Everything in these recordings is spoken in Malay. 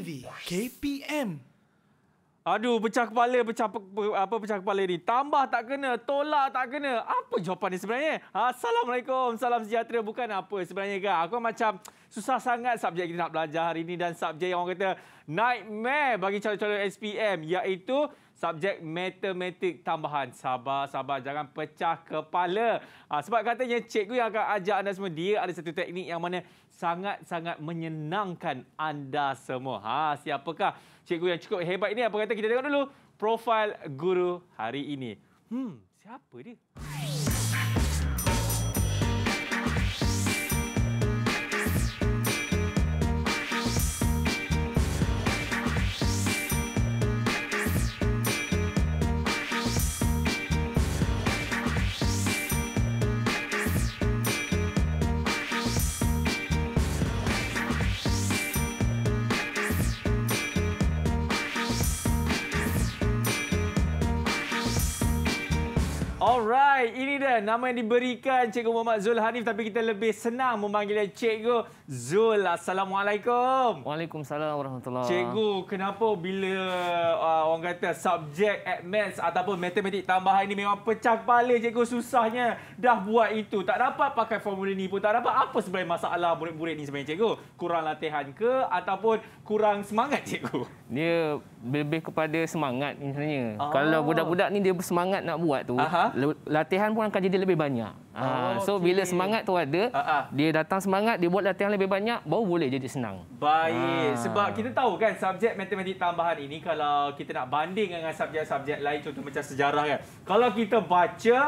TV KPM. Aduh, pecah kepala, pecah apa pecah kepala ini. Tambah tak kena, tolak tak kena. Apa jawapan ni sebenarnya? Assalamualaikum, salam sejahtera. Bukan apa sebenarnya ke? Aku macam susah sangat subjek kita nak belajar hari ini dan subjek yang orang kata nightmare bagi calon-calon SPM iaitu subjek matematik tambahan. Sabar, sabar. Jangan pecah kepala. Uh, sebab katanya cikgu yang akan ajak anda semua, dia ada satu teknik yang mana sangat-sangat menyenangkan anda semua. Ha, siapakah cikgu yang cukup hebat ini? Apa kata kita tengok dulu profil guru hari ini. Hmm, siapa dia? bukan nama yang diberikan Cikgu Muhammad Zul Hanif tapi kita lebih senang memanggilnya Cikgu Zul. Assalamualaikum. Waalaikumsalam warahmatullahi. Cikgu, kenapa bila uh, orang kata subjek admins ataupun matematik tambahan ini memang pecah kepala cikgu susahnya dah buat itu. Tak dapat pakai formula ni pun tak dapat. Apa sebenarnya masalah murid-murid ni sebenarnya cikgu? Kurang latihan ke ataupun kurang semangat cikgu? Dia lebih kepada semangat sebenarnya. Oh. Kalau budak-budak ni dia bersemangat nak buat tu, Aha. latihan pun akan jadi lebih banyak. Ah, oh, ha. So okay. bila semangat tu ada, Aha. Ah. dia datang semangat, dia buat latihan lebih banyak, baru boleh jadi senang. Baik. Ha. Sebab kita tahu kan subjek matematik tambahan ini kalau kita nak banding dengan subjek-subjek lain contoh macam sejarah kan. Kalau kita baca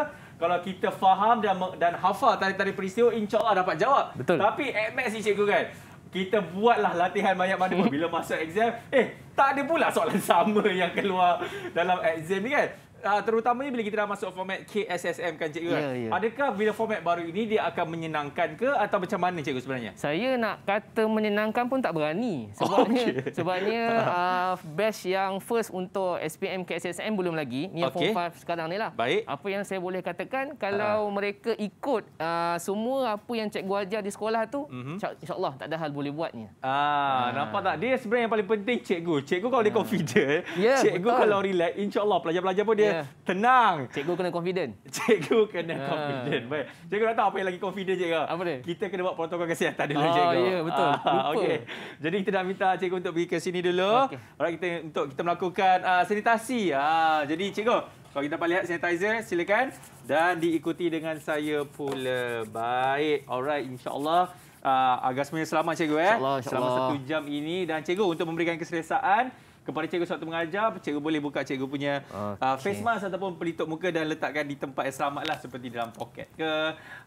kalau kita faham dan dan hafal tarikh-tarikh peristiwa, insya Allah dapat jawab. Betul. Tapi at max ni cikgu kan, kita buatlah latihan banyak mana pun bila masuk exam eh tak ada pula soalan sama yang keluar dalam exam ni kan uh, terutamanya bila kita dah masuk format KSSM kan cikgu. Yeah, kan? Yeah. Ya. Adakah bila format baru ini dia akan menyenangkan ke atau macam mana cikgu sebenarnya? Saya nak kata menyenangkan pun tak berani sebabnya okay. sebabnya uh, ah, best yang first untuk SPM KSSM belum lagi ni okay. form 5 sekarang ni lah. Baik. Apa yang saya boleh katakan kalau uh. mereka ikut uh, semua apa yang cikgu ajar di sekolah tu mm-hmm. insyaallah tak ada hal boleh buatnya. Ah uh, uh. nampak tak dia sebenarnya yang paling penting cikgu. Cikgu kalau uh. dia confident, yeah, cikgu betul. kalau relax insyaallah pelajar-pelajar pun dia yeah tenang. Cikgu kena confident. Cikgu kena ha. confident. Baik. Cikgu tak tahu apa yang lagi confident cikgu. Apa dia? Kita kena buat protokol kesihatan dulu oh, cikgu. Oh, yeah, ya, betul. Ah, Okey. Jadi kita dah minta cikgu untuk pergi ke sini dulu. Okay. Alright, kita untuk kita melakukan uh, sanitasi. Ah, jadi cikgu, kalau kita dapat lihat sanitizer, silakan dan diikuti dengan saya pula. Baik. Alright, Insyaallah allah uh, agak semuanya selamat cikgu eh. Insya Allah, insya Allah. Selama satu jam ini dan cikgu untuk memberikan keselesaan kepada cikgu sewaktu mengajar, cikgu boleh buka cikgu punya okay. uh, face mask ataupun pelitup muka dan letakkan di tempat yang selamat seperti dalam poket ke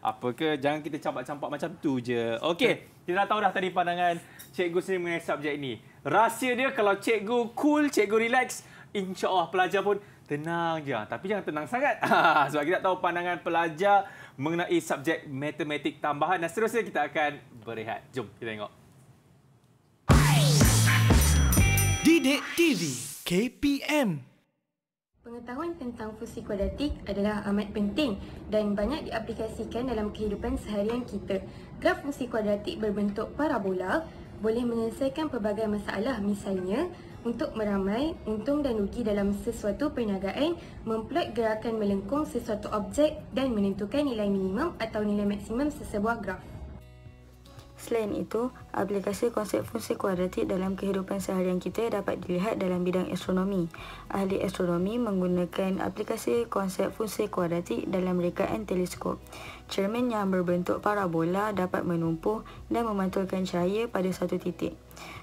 apa ke. Jangan kita campak-campak macam tu je. Okey, kita dah tahu dah tadi pandangan cikgu sendiri mengenai subjek ini. Rahsia dia kalau cikgu cool, cikgu relax, Insya Allah pelajar pun tenang je. Tapi jangan tenang sangat. Sebab kita tahu pandangan pelajar mengenai subjek matematik tambahan. Dan seterusnya kita akan berehat. Jom kita tengok. Bidik TV KPM Pengetahuan tentang fungsi kuadratik adalah amat penting dan banyak diaplikasikan dalam kehidupan seharian kita. Graf fungsi kuadratik berbentuk parabola boleh menyelesaikan pelbagai masalah misalnya untuk meramai, untung dan rugi dalam sesuatu perniagaan, memplot gerakan melengkung sesuatu objek dan menentukan nilai minimum atau nilai maksimum sesebuah graf. Selain itu, aplikasi konsep fungsi kuadratik dalam kehidupan seharian kita dapat dilihat dalam bidang astronomi. Ahli astronomi menggunakan aplikasi konsep fungsi kuadratik dalam rekaan teleskop. Cermin yang berbentuk parabola dapat menumpuh dan memantulkan cahaya pada satu titik.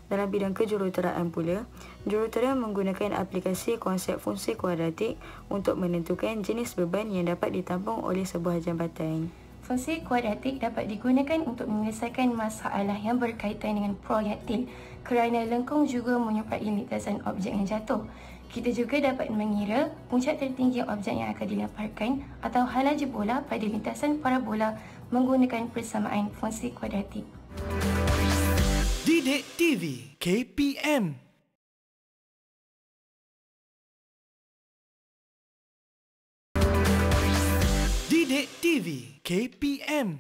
Dalam bidang kejuruteraan pula, jurutera menggunakan aplikasi konsep fungsi kuadratik untuk menentukan jenis beban yang dapat ditampung oleh sebuah jambatan. Fungsi kuadratik dapat digunakan untuk menyelesaikan masalah yang berkaitan dengan proyektil kerana lengkung juga menyerupai lintasan objek yang jatuh. Kita juga dapat mengira puncak tertinggi objek yang akan dilemparkan atau halaju bola pada lintasan parabola menggunakan persamaan fungsi kuadratik. Didik TV KPM Sidik TV KPM.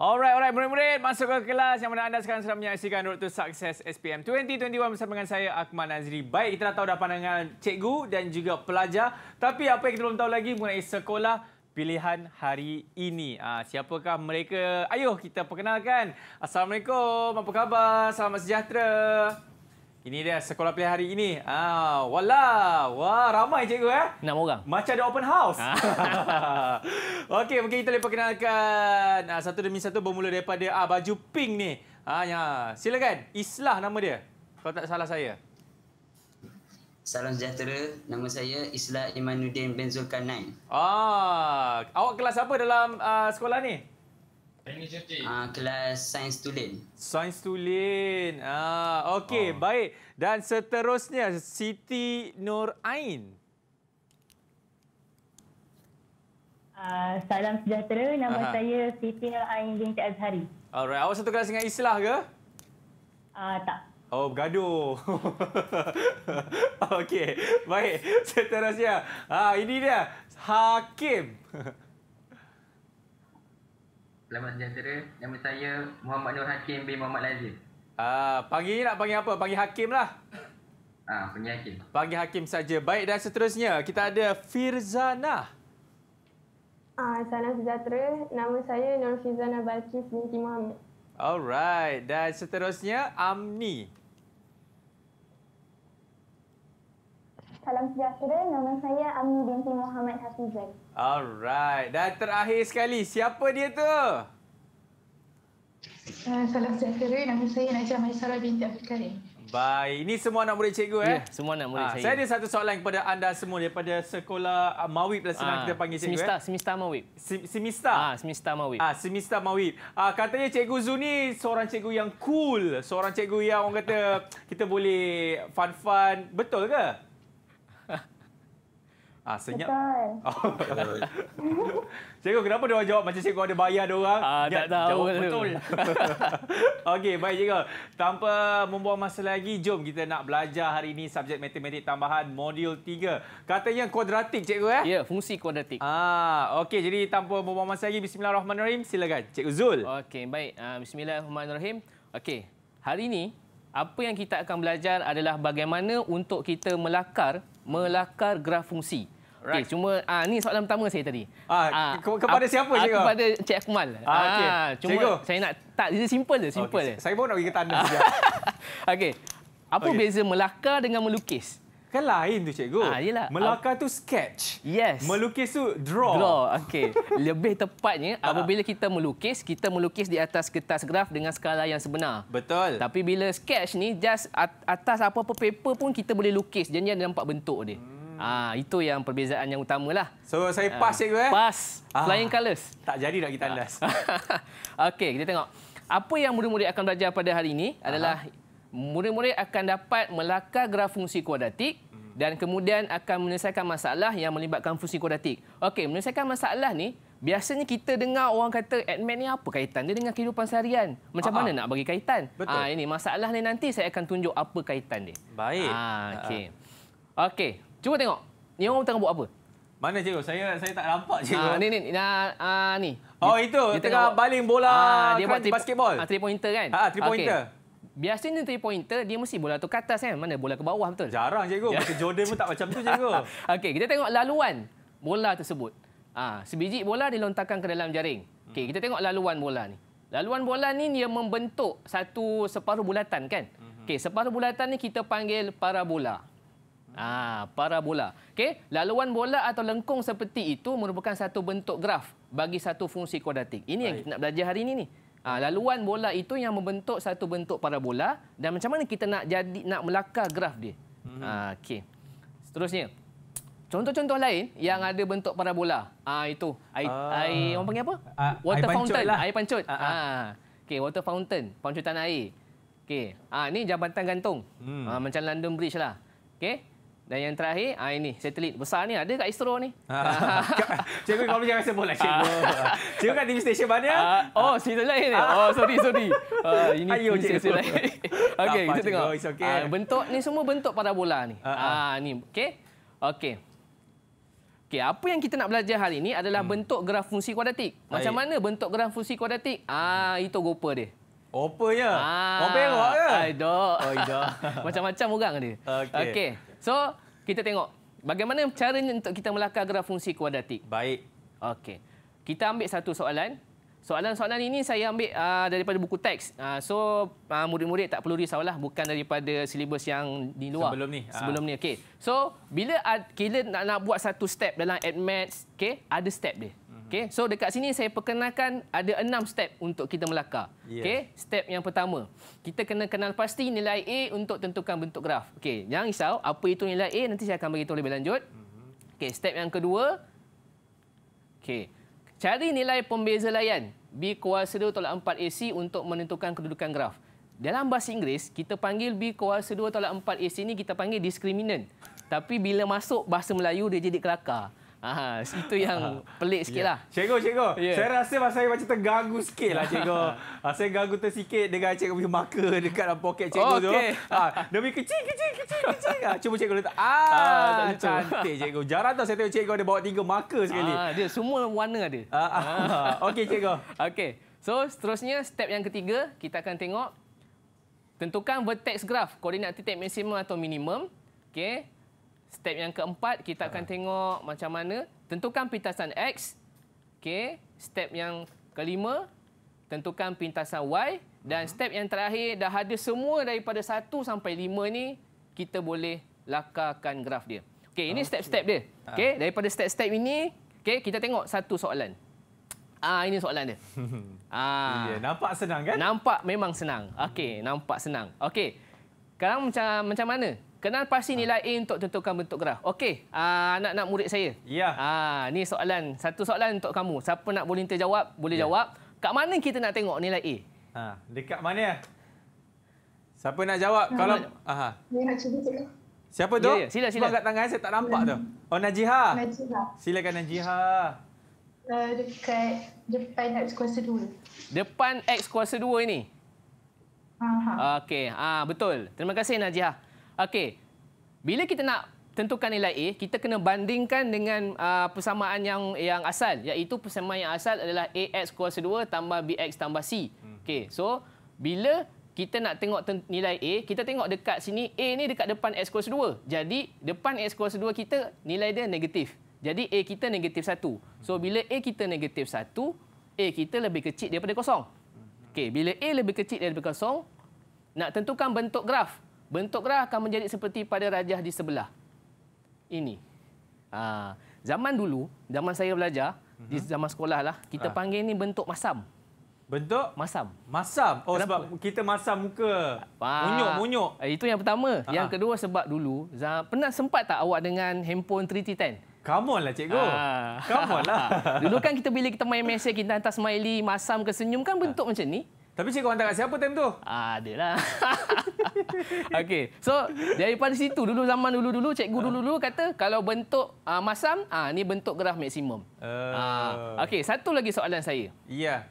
Alright, alright, murid-murid masuk ke kelas yang mana anda sekarang sedang menyaksikan Road sukses SPM 2021 bersama dengan saya, Akmal Nazri. Baik, kita dah tahu dah pandangan cikgu dan juga pelajar. Tapi apa yang kita belum tahu lagi mengenai sekolah pilihan hari ini. Ah, siapakah mereka? Ayuh kita perkenalkan. Assalamualaikum, apa khabar? Selamat sejahtera. Ini dia sekolah play hari ini. Ah, wala. Wah, ramai cikgu eh. Enam orang. Macam ada open house. Ah. Okey, mungkin kita boleh perkenalkan ah, satu demi satu bermula daripada ah, baju pink ni. Ah, ya. Silakan. Islah nama dia. Kalau tak salah saya. Salam sejahtera. Nama saya Islah Imanuddin Benzulkanai. Ah, awak kelas apa dalam ah, sekolah ni? Ah, kelas sains tulen. Sains tulen. Ah, okey, oh. baik. Dan seterusnya Siti Nur Ain. Uh, salam sejahtera. Nama Aha. saya Siti Nur Ain binti Azhari. Alright. Awak satu kelas dengan Islah ke? Uh, tak. Oh, bergaduh. Okey. Baik. Seterusnya. Ha, ini dia. Hakim. Selamat sejahtera. Nama saya Muhammad Nur Hakim bin Muhammad Lazim. Ah, panggil nak panggil apa? Panggil Hakim lah. Ah, panggil Hakim. Panggil Hakim saja. Baik dan seterusnya kita ada Firzana. Ah, salam sejahtera. Nama saya Nur Firzana Balkis binti Muhammad. Alright. Dan seterusnya Amni. Salam sejahtera. Nama saya Amni binti Muhammad Hafizan. Alright. Dan terakhir sekali, siapa dia tu? Uh, salam sejahtera. Nama saya Najah Maisara binti Abdul Karim. Baik. Ini semua anak murid cikgu. Ya, eh? semua anak murid ha, ah, saya. Saya ada satu soalan kepada anda semua daripada sekolah ah, Mawib. Lah senang ha, kita panggil cikgu. Semista, eh? semista Mawib. Semista? Ha, semista Mawib. Ha, semista Mawib. Ha, katanya cikgu Zu ni seorang cikgu yang cool. Seorang cikgu yang orang kata kita boleh fun-fun. Betul ke? Ah, senyap. Betul. Oh. cikgu, kenapa dia jawab macam cikgu ada bayar dia orang? Ah, tak tahu. Jawab betul. Okey, baik cikgu. Tanpa membuang masa lagi, jom kita nak belajar hari ini subjek matematik tambahan modul 3. Katanya kuadratik, cikgu. Eh? Ya, fungsi kuadratik. Ah, Okey, jadi tanpa membuang masa lagi, bismillahirrahmanirrahim. Silakan, cikgu Zul. Okey, baik. Uh, bismillahirrahmanirrahim. Okey, hari ini apa yang kita akan belajar adalah bagaimana untuk kita melakar melakar graf fungsi. Okey, eh, cuma ah ni soalan pertama saya tadi. Ah, ah kepada ah, siapa cikgu? Ah, kepada Cik Akmal. Ah, okay. ah cuma cikgu. saya nak tak dia simple je, simple okay. je. Saya pun nak bagi ke tanda saja. Okey. Apa okay. beza Melaka dengan melukis? Kan lain tu cikgu. Ah, yelah. Melaka tu sketch. Yes. Melukis tu draw. Draw. Okey. Lebih tepatnya ah. apabila kita melukis, kita melukis di atas kertas graf dengan skala yang sebenar. Betul. Tapi bila sketch ni just atas apa-apa paper pun kita boleh lukis. Jadi ada nampak bentuk dia. Hmm. Ah itu yang perbezaan yang utamalah. So saya ah, pass cikgu eh. Pass. Ah. Flying colours. Tak jadi nak kita tandas. Ah. Okey, kita tengok. Apa yang murid-murid akan belajar pada hari ini adalah murid-murid akan dapat melakar graf fungsi kuadratik hmm. dan kemudian akan menyelesaikan masalah yang melibatkan fungsi kuadratik. Okey, menyelesaikan masalah ni biasanya kita dengar orang kata admin ni apa kaitan dia dengan kehidupan seharian? Macam Aha. mana nak bagi kaitan? Ah ha, ini masalah ni nanti saya akan tunjuk apa kaitan dia. Baik. Ah ha, okey. Ah. Okey, Cuba tengok. Ni orang tengah buat apa? Mana cikgu? Saya saya tak nampak ah, cikgu. Ah, ni ni ni. Ah, ah, ni. Oh dia, itu dia tengah, tengah baling bola ah, dia buat basketball. Ah, three pointer kan? Ah, three pointer. Okay. Biasanya three pointer dia mesti bola tu ke atas kan? Mana bola ke bawah betul? Jarang cikgu. Masa Jordan pun tak macam tu cikgu. Okey, kita tengok laluan bola tersebut. Ah, sebiji bola dilontarkan ke dalam jaring. Okey, hmm. kita tengok laluan bola ni. Laluan bola ni dia membentuk satu separuh bulatan kan? Hmm. Okey, separuh bulatan ni kita panggil parabola. Ah, parabola. Okey, laluan bola atau lengkung seperti itu merupakan satu bentuk graf bagi satu fungsi kuadratik. Ini Baik. yang kita nak belajar hari ini ni. Ah, laluan bola itu yang membentuk satu bentuk parabola dan macam mana kita nak jadi nak melakar graf dia. Hmm. Ah, okey. Seterusnya. Contoh-contoh lain yang ada bentuk parabola. Ah, itu air uh, air orang panggil apa? Uh, water air fountain, lah. air pancut. Uh, uh. Ah. okay. water fountain, pancutan air. Okey. Ah, ni jabatan gantung. Hmm. Ah, macam London Bridge lah. Okey. Dan yang terakhir, ah ini satelit besar ni ada kat ISRO ni. Ah, cikgu kau jangan sebut lah cikgu. Ah. cikgu kat TV station mana? Ah, oh, cerita lain ni. Oh, sorry, sorry. Uh, ini Ayuh, cikgu. cikgu. okay, kita tengok. Cikgu, okay. Uh, bentuk ni semua bentuk parabola ni. Ah, uh, uh. ni, okay? Okay. Okey, apa yang kita nak belajar hari ini adalah hmm. bentuk graf fungsi kuadratik. Macam Baik. mana bentuk graf fungsi kuadratik? Ah, itu gopa dia. Gopa ya? Ah, gopa yang ke? Aidoh. Oh, Macam-macam orang dia. Okey. Okay. So, kita tengok bagaimana caranya untuk kita melakar graf fungsi kuadratik. Baik. Okey. Kita ambil satu soalan. Soalan-soalan ini saya ambil uh, daripada buku teks. Uh, so, uh, murid-murid tak perlu risaulah bukan daripada silibus yang di luar. Sebelum ni. Sebelum ni, okey. So, bila kita nak, nak buat satu step dalam admaths, okey, ada step dia. Okey, so dekat sini saya perkenalkan ada enam step untuk kita melakar. Yeah. Okey, step yang pertama, kita kena kenal pasti nilai A untuk tentukan bentuk graf. Okey, jangan risau apa itu nilai A nanti saya akan bagi lebih lanjut. Mm-hmm. Okey, step yang kedua. Okey. Cari nilai pembeza layan B kuasa 2 tolak 4 AC untuk menentukan kedudukan graf. Dalam bahasa Inggeris, kita panggil B kuasa 2 tolak 4 AC ini kita panggil discriminant. Tapi bila masuk bahasa Melayu dia jadi kelakar. Ah, itu yang ah, pelik sikit yeah. lah. Cikgu, cikgu. Yeah. Saya rasa masa saya macam terganggu sikit lah cikgu. Ah, saya ganggu tersikit dengan cikgu punya marker dekat dalam poket cikgu oh, okay. tu. Ah, demi kecil, kecil, kecil, kecil. Ah, cuba cikgu letak. Ah, ah cantik cikgu. Jarang tau saya tengok cikgu ada bawa tiga marker sekali. Ah, dia semua warna ada. Ah, ah. ah. Okey cikgu. Okey. So, seterusnya step yang ketiga, kita akan tengok. Tentukan vertex graph, koordinat titik maksimum atau minimum. Okey step yang keempat kita akan ha. tengok macam mana tentukan pintasan x okey step yang kelima tentukan pintasan y dan uh step yang terakhir dah ada semua daripada 1 sampai 5 ni kita boleh lakarkan graf dia okey ini okay. step-step dia ha. okey daripada step-step ini okey kita tengok satu soalan ah ini soalan dia ah yeah, nampak senang kan nampak memang senang okey nampak senang okey sekarang macam macam mana Kenal pasti ha. nilai A untuk tentukan bentuk graf. Okey, anak-anak ah, uh, murid saya. Ya. Ah, uh, ni soalan, satu soalan untuk kamu. Siapa nak volunteer jawab, boleh ya. jawab. Kat mana kita nak tengok nilai A? Ha, dekat mana? Siapa nak jawab? Nah, Kalau nak... aha. Siapa tu? Ya, ya. Sila, sila. Angkat tangan saya tak nampak hmm. tu. Oh, Najihah. Najiha. Silakan Najihah. Uh, dekat depan X kuasa 2. Depan X kuasa 2 ini. Aha. Okey, ah betul. Terima kasih Najihah. Okey. Bila kita nak tentukan nilai A, kita kena bandingkan dengan uh, persamaan yang yang asal. Iaitu persamaan yang asal adalah AX kuasa 2 tambah BX tambah C. Hmm. Okey. So, bila kita nak tengok nilai A, kita tengok dekat sini, A ni dekat depan X kuasa 2. Jadi, depan X kuasa 2 kita, nilai dia negatif. Jadi, A kita negatif 1. So, hmm. bila A kita negatif 1, A kita lebih kecil daripada kosong. Hmm. Okey, bila A lebih kecil daripada kosong, nak tentukan bentuk graf bentuk gerah akan menjadi seperti pada rajah di sebelah. Ini. Ha, zaman dulu, zaman saya belajar, uh-huh. di mhm. zaman sekolah lah, kita uh panggil ini bentuk masam. Bentuk? Masam. Masam? Oh, Kenapa? sebab kita masam muka. Munyuk, munyuk. Eh, itu yang pertama. Uh-huh. Yang kedua, sebab dulu, pernah sempat tak awak dengan handphone 3T10? Come on lah, cikgu. Ha. Come on lah. Dulu kan kita bila kita main mesej, kita hantar smiley, masam ke senyum, kan bentuk ha. macam ni. Tapi cikgu hantar kat siapa time tu? Ah, adalah. Okey. So, daripada situ dulu zaman dulu-dulu cikgu ah. dulu-dulu kata kalau bentuk uh, masam, ah uh, ni bentuk graf maksimum. Ah. Uh. Uh, Okey, satu lagi soalan saya. Iya. Yeah.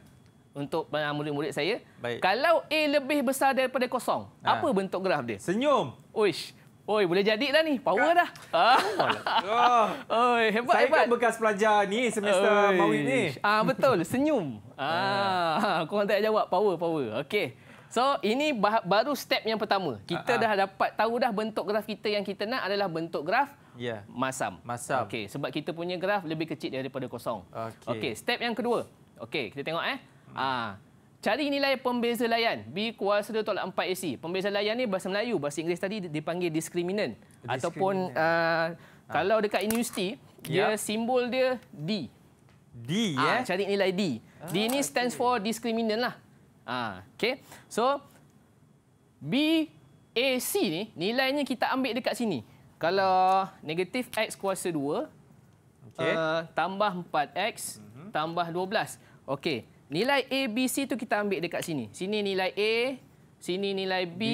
Untuk ah, murid-murid saya, Baik. kalau A lebih besar daripada kosong, ha. apa bentuk graf dia? Senyum. Uish. Oi, boleh jadi dah ni. Power dah. Ah. Oh, Oi, hebat, Saya hebat. kan bekas pelajar ni semester Oi. Mawin ni. Ah, betul, senyum. Ah, ah kau orang tak jawab. Power, power. Okey. So, ini baru step yang pertama. Kita uh dah dapat tahu dah bentuk graf kita yang kita nak adalah bentuk graf yeah. masam. Masam. Okey, sebab kita punya graf lebih kecil daripada kosong. Okey, okay, step yang kedua. Okey, kita tengok eh. Ah, Cari nilai pembeza layan. B kuasa dia tolak 4 AC. Pembeza layan ni bahasa Melayu. Bahasa Inggeris tadi dipanggil discriminant. discriminant. Ataupun uh, ha. kalau dekat universiti, dia ya. simbol dia D. D, ah, ya? Yeah. Ha, cari nilai D. Ah, D ni stands for discriminant lah. Ha, okay. So, B, A, C ni, nilainya kita ambil dekat sini. Kalau negatif X kuasa 2, okay. uh, eh, tambah 4X, mm-hmm. tambah 12. Okay. Nilai A, B, C itu kita ambil dekat sini. Sini nilai A, sini nilai B, B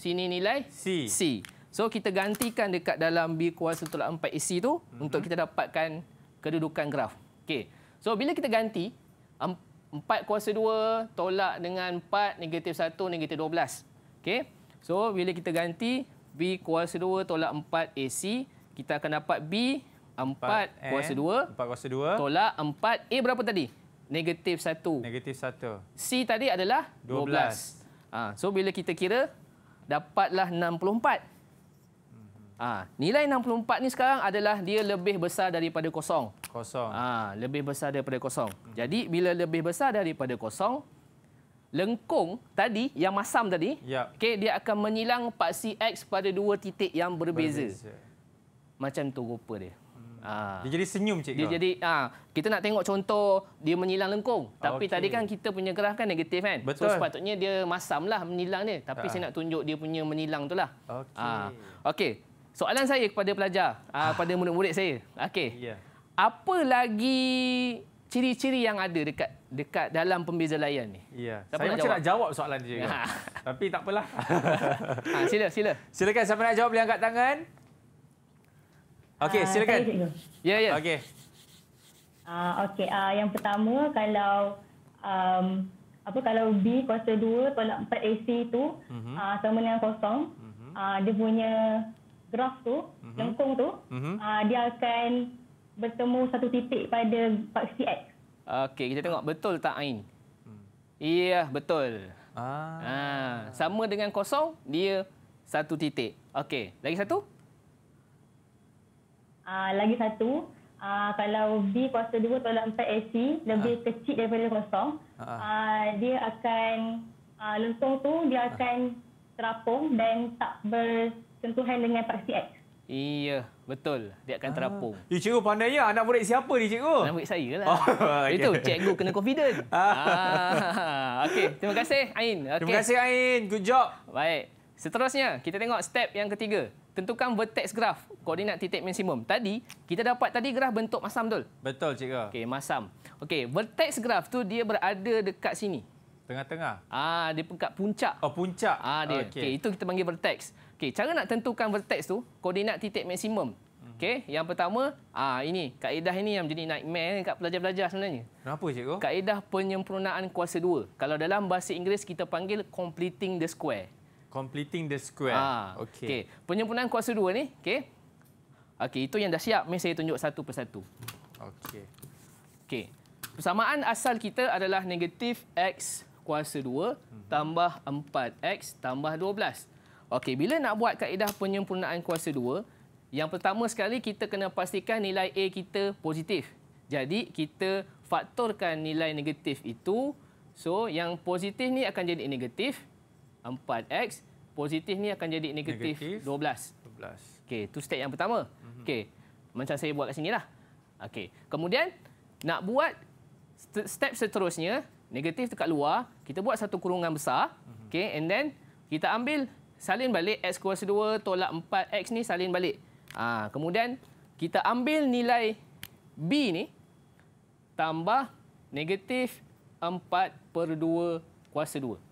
sini nilai C. C. So kita gantikan dekat dalam B kuasa tolak 4 AC tu mm -hmm. untuk kita dapatkan kedudukan graf. Okay. So bila kita ganti 4 kuasa 2 tolak dengan 4 negatif 1 negatif 12. Okay. So bila kita ganti B kuasa 2 tolak 4 AC, kita akan dapat B 4, 4 kuasa 2 4 kuasa 2 tolak 4 A berapa tadi? negatif 1. Negatif 1. C tadi adalah 12. 12. Ha, so bila kita kira, dapatlah 64. Ha, nilai 64 ni sekarang adalah dia lebih besar daripada kosong. Kosong. Ha, lebih besar daripada kosong. Jadi bila lebih besar daripada kosong, lengkung tadi yang masam tadi, yep. Ya. okay, dia akan menyilang paksi X pada dua titik yang berbeza. berbeza. Macam tu rupa dia. Ah. Dia jadi senyum cikgu. Dia jadi ha, kita nak tengok contoh dia menyilang lengkung. Tapi tadi kan kita punya graf kan negatif kan. Betul. So sepatutnya dia masamlah menyilang dia. Tapi ha. saya nak tunjuk dia punya menyilang itulah. Okey. Ha. Okey. Soalan saya kepada pelajar, Ah, kepada murid-murid saya. Okey. Ya. Yeah. Apa lagi ciri-ciri yang ada dekat dekat dalam pembeza layan ni. Ya. Siapa saya nak macam nak jawab soalan dia. Ha. Tapi tak apalah. Ha, sila, sila. Silakan siapa nak jawab boleh angkat tangan. Okey, ah, silakan. Ya, ya. Yeah, yeah. Okey. Ah, uh, okey. Ah, uh, yang pertama kalau um, apa kalau B kuasa 2 tolak 4 AC tu uh-huh. uh, sama dengan kosong, uh-huh. uh, dia punya graf tu, uh-huh. lengkung tu, uh-huh. uh, dia akan bertemu satu titik pada paksi X. Okey, kita tengok betul tak Ain? Hmm. yeah, betul. Ah. Ha, sama dengan kosong, dia satu titik. Okey, lagi satu? Uh, lagi satu, uh, kalau B kuasa 2 tolak 4 AC lebih ha. kecil daripada kosong, ha. uh, dia akan uh, lentur tu dia ha. akan terapung dan tak bersentuhan dengan paksi X. Iya, betul. Dia akan terapung. Ah. Eh, cikgu pandainya anak murid siapa ni, cikgu? Anak murid saya lah. Oh, okay. Itu, cikgu kena confident. Ah. Ah. Okey, terima kasih, Ain. Okay. Terima kasih, Ain. Good job. Baik. Seterusnya, kita tengok step yang ketiga tentukan vertex graf koordinat titik maksimum. Tadi kita dapat tadi graf bentuk masam betul. Betul cikgu. Okey, masam. Okey, vertex graf tu dia berada dekat sini. Tengah-tengah. Ah, dia dekat puncak. Oh, puncak. Ah, dia. Okey, okay, itu kita panggil vertex. Okey, cara nak tentukan vertex tu koordinat titik maksimum. Hmm. Okey, yang pertama, ah ini kaedah ini yang menjadi nightmare dekat pelajar-pelajar sebenarnya. Kenapa cikgu? Kaedah penyempurnaan kuasa dua. Kalau dalam bahasa Inggeris kita panggil completing the square completing the square. Ah, okey. Okay. Penyempurnaan kuasa dua ni, okay? Okay, itu yang dah siap. Mari saya tunjuk satu persatu. Okay. Okay. Persamaan asal kita adalah negatif x kuasa dua mhm. tambah empat x tambah dua belas. Okay. bila nak buat kaedah penyempurnaan kuasa dua, yang pertama sekali kita kena pastikan nilai a kita positif. Jadi, kita faktorkan nilai negatif itu. So, yang positif ni akan jadi negatif. 4x positif ni akan jadi negatif, negatif 12. 12. Okey, tu step yang pertama. Mm-hmm. Okey. Macam saya buat kat sinilah. Okey. Kemudian nak buat step seterusnya, negatif dekat luar, kita buat satu kurungan besar. Mm-hmm. Okey, and then kita ambil salin balik x kuasa 2 tolak 4x ni salin balik. Ha, kemudian kita ambil nilai b ni tambah negatif 4 per 2 kuasa 2.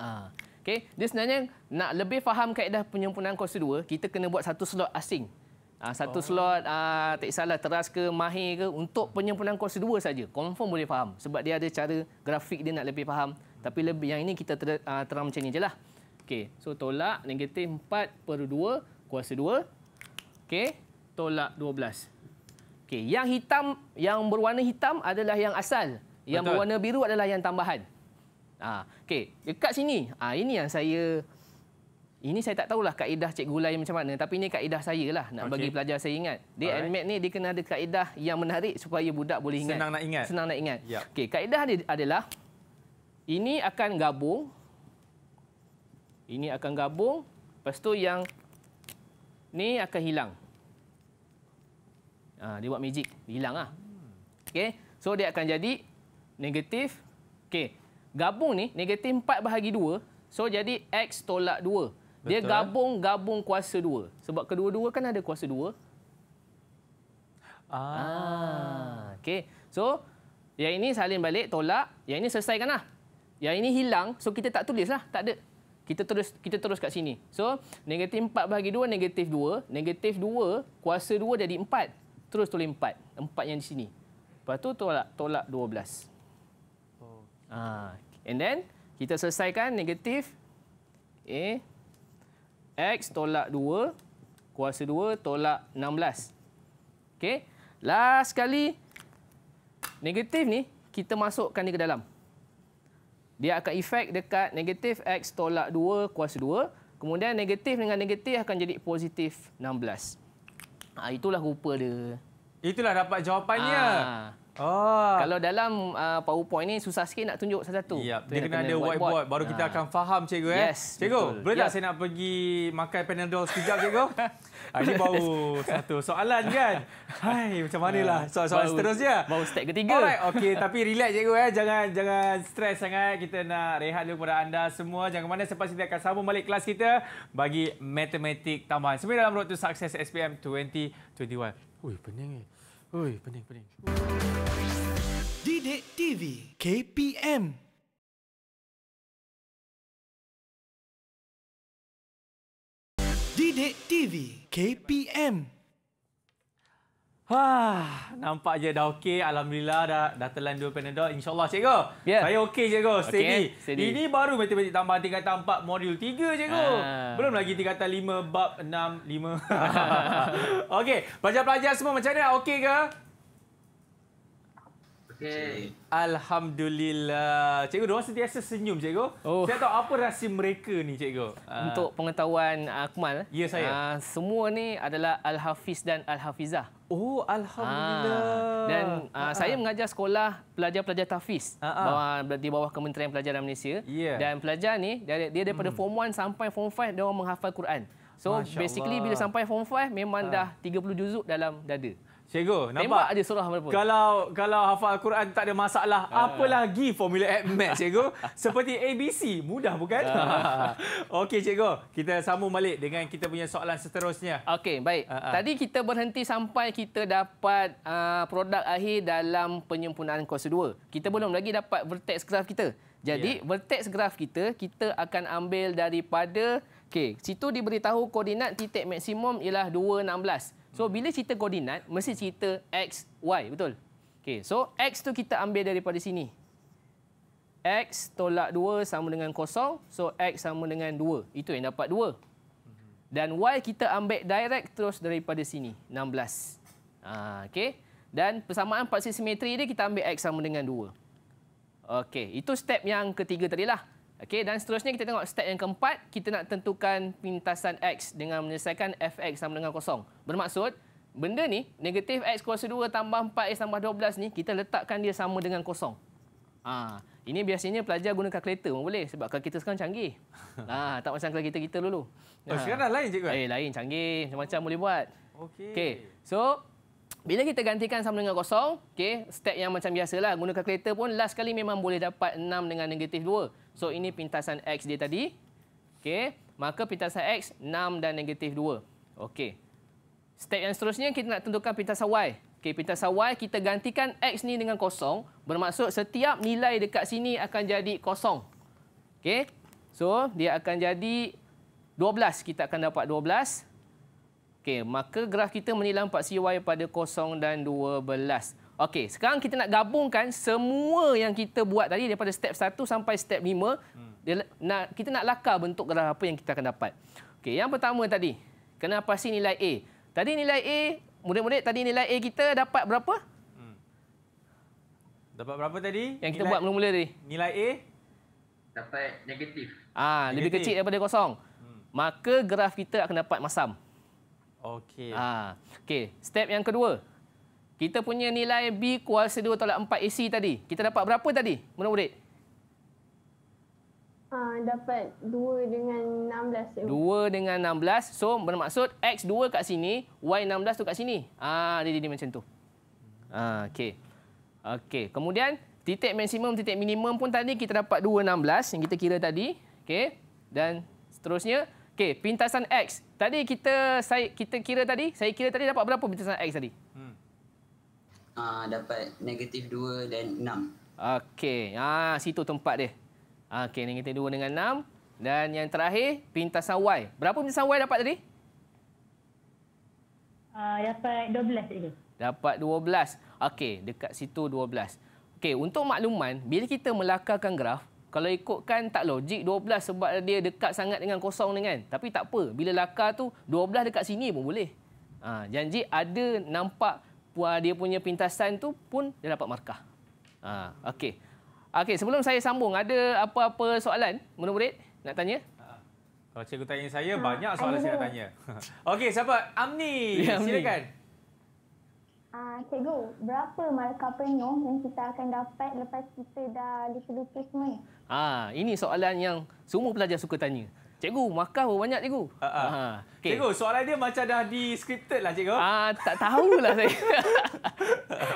Ah. Okay. Jadi sebenarnya nak lebih faham kaedah penyempurnaan kuasa dua, kita kena buat satu slot asing. Uh, satu oh. slot uh, tak salah teras ke mahir ke untuk penyempurnaan kuasa dua saja. Confirm boleh faham sebab dia ada cara grafik dia nak lebih faham. Tapi lebih yang ini kita ter, uh, terang macam ni je lah. Okay. So tolak negatif 4 per 2 kuasa dua. Okay. Tolak 12. Okay. Yang hitam, yang berwarna hitam adalah yang asal. Yang Betul. berwarna biru adalah yang tambahan. Ah, okey, dekat sini. Ah, ini yang saya ini saya tak tahulah kaedah cikgu lain macam mana tapi ini kaedah saya lah nak okay. bagi pelajar saya ingat. Dia Alright. admit ni dia kena ada kaedah yang menarik supaya budak boleh ingat. Senang nak ingat. Senang nak ingat. Yep. Ya. Okey, kaedah dia adalah ini akan gabung ini akan gabung lepas tu yang ni akan hilang. Ha, dia buat magic, hilang ah. Hmm. Okay, So dia akan jadi negatif. Okay gabung ni negatif 4 bahagi 2 so jadi x tolak 2 dia gabung gabung kuasa 2 sebab kedua-dua kan ada kuasa 2 ah, ah. okey so yang ini salin balik tolak yang ini selesaikanlah yang ini hilang so kita tak tulislah tak ada kita terus kita terus kat sini so negatif 4 bahagi 2 negatif 2 negatif 2 kuasa 2 jadi 4 terus tulis 4 4 yang di sini lepas tu tolak tolak 12 Ha. And then, kita selesaikan negatif A. X tolak 2. Kuasa 2 tolak 16. Okay. Last sekali, negatif ni kita masukkan dia ke dalam. Dia akan efek dekat negatif X tolak 2 kuasa 2. Kemudian negatif dengan negatif akan jadi positif 16. Ha, itulah rupa dia. Itulah dapat jawapannya. Ha. Oh. Kalau dalam uh, PowerPoint ni susah sikit nak tunjuk satu-satu. Ya, dia kena, kena ada whiteboard, whiteboard. baru ha. kita ah. akan faham cikgu eh. Yes, cikgu, betul. boleh tak yep. saya nak pergi makan Panadol sekejap cikgu? Ini baru satu soalan kan. Hai, macam manalah lah? soalan-soalan seterusnya. Baru step ketiga. Alright, okey tapi relax cikgu eh. Jangan jangan stres sangat. Kita nak rehat dulu kepada anda semua. Jangan mana sebab kita akan sambung balik kelas kita bagi matematik tambahan. Semua dalam road to success SPM 2021. Ui, pening eh. Ui, pening, pening. Didik TV KPM Didik TV KPM Wah, nampak je dah okey. Alhamdulillah dah dah telan dua Panadol. Insya-Allah cikgu. Yeah. Saya okey cikgu. Steady. Okay, steady. Ini baru matematik tambahan tingkatan 4 modul 3 cikgu. Uh. Belum lagi tingkatan 5 bab 6 5. okey, pelajar-pelajar semua macam mana? Okey ke? Okay. Alhamdulillah. Cikgu, dah. sentiasa senyum, cikgu. Oh. Saya tahu apa rahsia mereka ni, cikgu. Ah. Untuk pengetahuan ah, Akmal, ya, saya. semua ni adalah Al-Hafiz dan Al-Hafizah. Oh, Alhamdulillah. Ha. Dan uh, uh saya mengajar sekolah pelajar-pelajar Tafiz uh -huh. bawah, di bawah Kementerian Pelajaran Malaysia. Yeah. Dan pelajar ni dia, dia daripada hmm. Form 1 sampai Form 5, dia menghafal Quran. So, Masya basically Allah. bila sampai Form 5, memang uh. dah 30 juzuk dalam dada. Cikgu, nampak? Tembak je surah apa-apa. Kalau, kalau hafal Quran tak ada masalah, ah. apa lagi formula at math, cikgu? Seperti ABC, mudah bukan? Ah. Okey, cikgu. Kita sambung balik dengan kita punya soalan seterusnya. Okey, baik. Uh ah, -huh. Tadi kita berhenti sampai kita dapat uh, produk akhir dalam penyempurnaan kuasa 2. Kita belum lagi dapat vertex graf kita. Jadi, yeah. vertex graf kita, kita akan ambil daripada... Okey, situ diberitahu koordinat titik maksimum ialah 2.16. So bila cerita koordinat mesti cerita x y betul. Okey, so x tu kita ambil daripada sini. x tolak 2 sama dengan kosong, so x sama dengan 2. Itu yang dapat 2. Dan y kita ambil direct terus daripada sini, 16. Ah, okey. Dan persamaan paksi simetri dia kita ambil x sama dengan 2. Okey, itu step yang ketiga tadi lah. Okey dan seterusnya kita tengok step yang keempat kita nak tentukan pintasan x dengan menyelesaikan fx sama dengan kosong. Bermaksud benda ni negatif x kuasa 2 tambah 4x tambah 12 ni kita letakkan dia sama dengan kosong. Ha, ini biasanya pelajar guna kalkulator pun boleh sebab kalau kita sekarang canggih. Ah ha, tak macam kalau kita kita dulu. Oh, ha. Oh, sekarang dah lain cikgu. Eh lain canggih macam-macam boleh buat. Okey. Okey. So bila kita gantikan sama dengan kosong, okey, step yang macam biasalah guna kalkulator pun last kali memang boleh dapat 6 dengan negatif 2. So ini pintasan X dia tadi. Okey, maka pintasan X 6 dan negatif 2. Okey. Step yang seterusnya kita nak tentukan pintasan Y. Okey, pintasan Y kita gantikan X ni dengan kosong. Bermaksud setiap nilai dekat sini akan jadi kosong. Okey. So dia akan jadi 12. Kita akan dapat 12. Okey, maka graf kita menilang paksi Y pada kosong dan 12. Okey, sekarang kita nak gabungkan semua yang kita buat tadi daripada step 1 sampai step 5. Hmm. nak, kita nak lakar bentuk graf apa yang kita akan dapat. Okey, yang pertama tadi, kenapa sih nilai A? Tadi nilai A, murid-murid tadi nilai A kita dapat berapa? Hmm. Dapat berapa tadi? Yang kita nilai, buat mula-mula tadi. Nilai A? Dapat negatif. Ah, negatif. Lebih kecil daripada kosong. Hmm. Maka graf kita akan dapat masam. Okey. Ah, Okey, step yang kedua. Kita punya nilai B kuasa 2 tolak 4 AC tadi. Kita dapat berapa tadi, murid-murid? Ah, dapat 2 dengan 16. 2 dengan 16. So, bermaksud X2 kat sini, Y16 tu kat sini. Ah, dia, dia, macam tu. Ah, okay. Okay. Kemudian, titik maksimum, titik minimum pun tadi kita dapat 2, 16 yang kita kira tadi. Okay. Dan seterusnya, okay, pintasan X. Tadi kita saya kita kira tadi, saya kira tadi dapat berapa pintasan X tadi? Hmm uh, dapat negatif 2 dan 6. Okey, ah ha, situ tempat dia. Okey, negatif 2 dengan 6 dan yang terakhir pintas sawai. Berapa pintasan Y dapat tadi? Uh, dapat 12 tadi. Dapat 12. Okey, dekat situ 12. Okey, untuk makluman, bila kita melakarkan graf, kalau ikutkan tak logik 12 sebab dia dekat sangat dengan kosong ni kan. Tapi tak apa, bila lakar tu 12 dekat sini pun boleh. Ha, janji ada nampak dia punya pintasan tu pun dia dapat markah. Ha, okey. Okey, sebelum saya sambung, ada apa-apa soalan murid-murid nak tanya? Ha. Kalau cikgu tanya saya, ha, banyak soalan saya nak tanya. Okey, siapa? Amni, ya, Amni. silakan. Uh, cikgu, berapa markah penuh yang kita akan dapat lepas kita dah lukis-lukis semua? Ah, ini soalan yang semua pelajar suka tanya. Cikgu, makan pun banyak cikgu. Ha. Uh, uh. Ah. Ah, okay. Cikgu, soalan dia macam dah di scripted lah cikgu. Ah, uh, tak tahulah saya.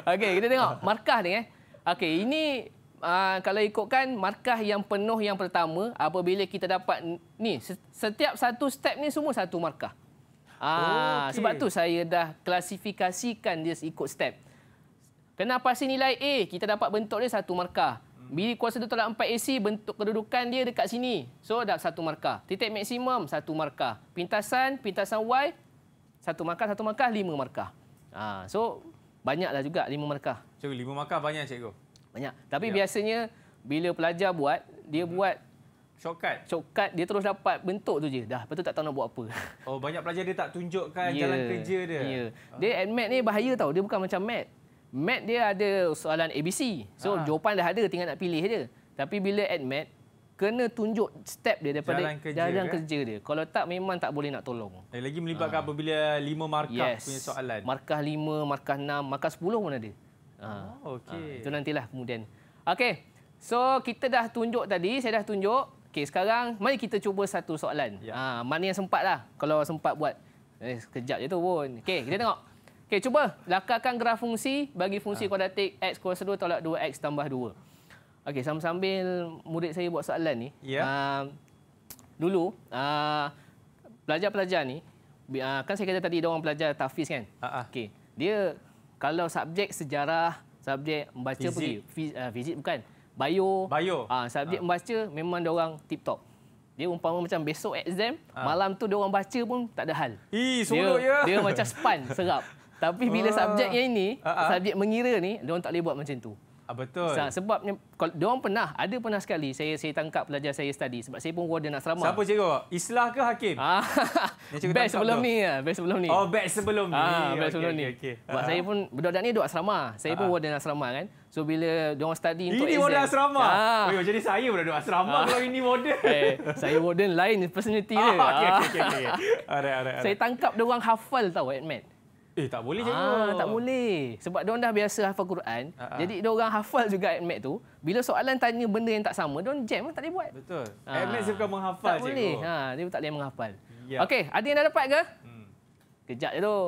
Okey, kita tengok markah ni eh. Okey, ini uh, kalau ikutkan markah yang penuh yang pertama apabila kita dapat ni setiap satu step ni semua satu markah. Ah, uh, okay. sebab tu saya dah klasifikasikan dia ikut step. Kenapa sini nilai A kita dapat bentuk dia satu markah. Bila kuasa dia tolak 4 AC, bentuk kedudukan dia dekat sini. So, dah satu markah. Titik maksimum, satu markah. Pintasan, pintasan Y, satu markah, satu markah, lima markah. Ha, so, banyaklah juga lima markah. Cikgu, lima markah banyak, cikgu? Banyak. Tapi ya. biasanya, bila pelajar buat, dia hmm. buat... cokat cokat dia terus dapat bentuk tu je. Dah, betul tak tahu nak buat apa. Oh, banyak pelajar dia tak tunjukkan yeah. jalan kerja dia. Yeah. Ya. Dia at math ni bahaya tau. Dia bukan macam mat Mat dia ada soalan ABC. So ha. jawapan dah ada tinggal nak pilih dia. Tapi bila add mat kena tunjuk step dia daripada jalan kerja, jalan ke? Eh? kerja dia. Kalau tak memang tak boleh nak tolong. Lagi, -lagi melibatkan ha. apabila 5 markah yes. punya soalan. Markah lima, markah enam, markah sepuluh pun ada. Ha. Oh, okay. ha. Itu nantilah kemudian. Okey. So kita dah tunjuk tadi, saya dah tunjuk. Okey, sekarang mari kita cuba satu soalan. Ya. Ha, mana yang sempatlah. Kalau sempat buat eh kejap je tu pun. Okey, kita tengok. Okey, cuba lakarkan graf fungsi bagi fungsi ha. kuadratik x kuasa 2 tolak 2x tambah 2. Okey, sambil-sambil murid saya buat soalan ni. Ya. Uh, dulu, uh, pelajar-pelajar ni, uh, kan saya kata tadi dia orang pelajar tafiz kan? Ha, ha. Okey, dia kalau subjek sejarah, subjek membaca fizik. pergi. Fiz, uh, fizik bukan. Bio. Bio. Uh, subjek ha. membaca memang dia orang tip-top. Dia umpama macam besok exam, ha. malam tu dia orang baca pun tak ada hal. Ih, solo dia, ya. Dia macam span, serap. Tapi bila ah. subjek yang ini, uh-huh. subjek mengira ni, dia orang tak boleh buat macam tu. Ah betul. Sebab sebabnya dia orang pernah ada pernah sekali saya saya tangkap pelajar saya study sebab saya pun warden asrama. Siapa cikgu? Islah ke hakim? Ah. best sebelum ni ah, best sebelum ni. Oh, best sebelum ni. Ah, best sebelum ni. Okay, Sebab saya pun budak-budak ni duduk asrama. Saya uh-huh. pun warden asrama kan. So bila dia orang study ini untuk Ini warden asrama. Ah. Oh, jadi saya pun duduk asrama kalau ini warden. Eh, saya warden lain personality dia. Ah, okey okey okey. Okay. Alright alright. Saya tangkap dia orang hafal tau admit. Eh tak boleh ah, je. tak boleh. Sebab dia dah biasa hafal Quran. Ah, ah. jadi ah. dia orang hafal juga admat tu. Bila soalan tanya benda yang tak sama, dia orang jam tak boleh buat. Betul. Admat ah. suka menghafal tak cikgu. Boleh. Ha, dia tak boleh menghafal. Yep. Ya. Okey, ada yang dah dapat ke? Hmm. Kejap je tu.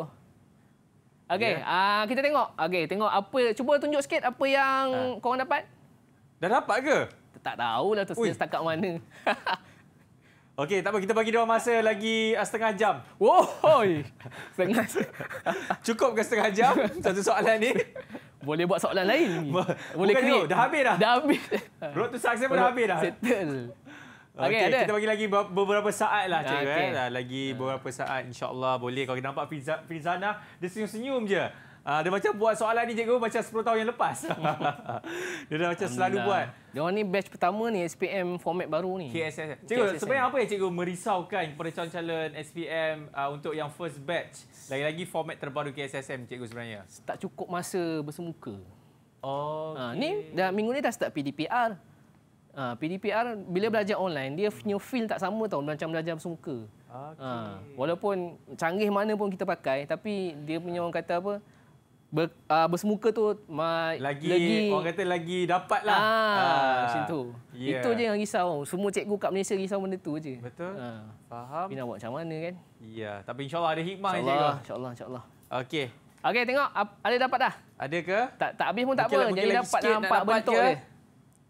Okey, yeah. Ya. uh, kita tengok. Okey, tengok apa cuba tunjuk sikit apa yang ha. korang dapat. Dah dapat ke? Tak tahulah tu setakat mana. Okey, tak apa kita bagi dia masa lagi ah, setengah jam. Woi. setengah. jam Cukup ke setengah jam satu soalan ni? Boleh buat soalan lain. Boleh ke? Dah habis dah. Dah habis. Road to success pun dah habis dah. Settle. Okey, okay, kita bagi lagi beberapa saat lah cikgu okay. eh. Lagi beberapa saat Insyaallah boleh kalau kita nampak Fizana dia senyum-senyum je. Uh, dia macam buat soalan ni cikgu macam 10 tahun yang lepas. dia dah macam selalu buat. Dia orang ni batch pertama ni SPM format baru ni. KSS. Cikgu, KSSM. sebenarnya apa yang cikgu merisaukan kepada calon-calon SPM uh, ah, untuk yang first batch? Lagi-lagi format terbaru KSSM cikgu sebenarnya. Tak cukup masa bersemuka. Oh. Ah, okay. Uh, ni dah minggu ni dah start PDPR. Uh, PDPR bila belajar online dia punya feel tak sama tau macam belajar bersemuka. Okay. Uh, walaupun canggih mana pun kita pakai tapi dia punya orang kata apa? ber, uh, bersemuka tu ma, lagi, lagi orang kata lagi dapat lah. Ah, ah. macam tu. Yeah. Itu je yang risau. Semua cikgu kat Malaysia risau benda tu je. Betul. Ha. Ah. Faham. Bina buat macam mana kan? Ya, yeah. tapi insyaAllah ada hikmah insya Allah, cikgu. InsyaAllah, insyaAllah. Okey. Okey, tengok ada dapat dah. Ada ke? Tak tak habis pun tak mungkin, apa. Mungkin Jadi dapat sikit, nampak dapat bentuk dia.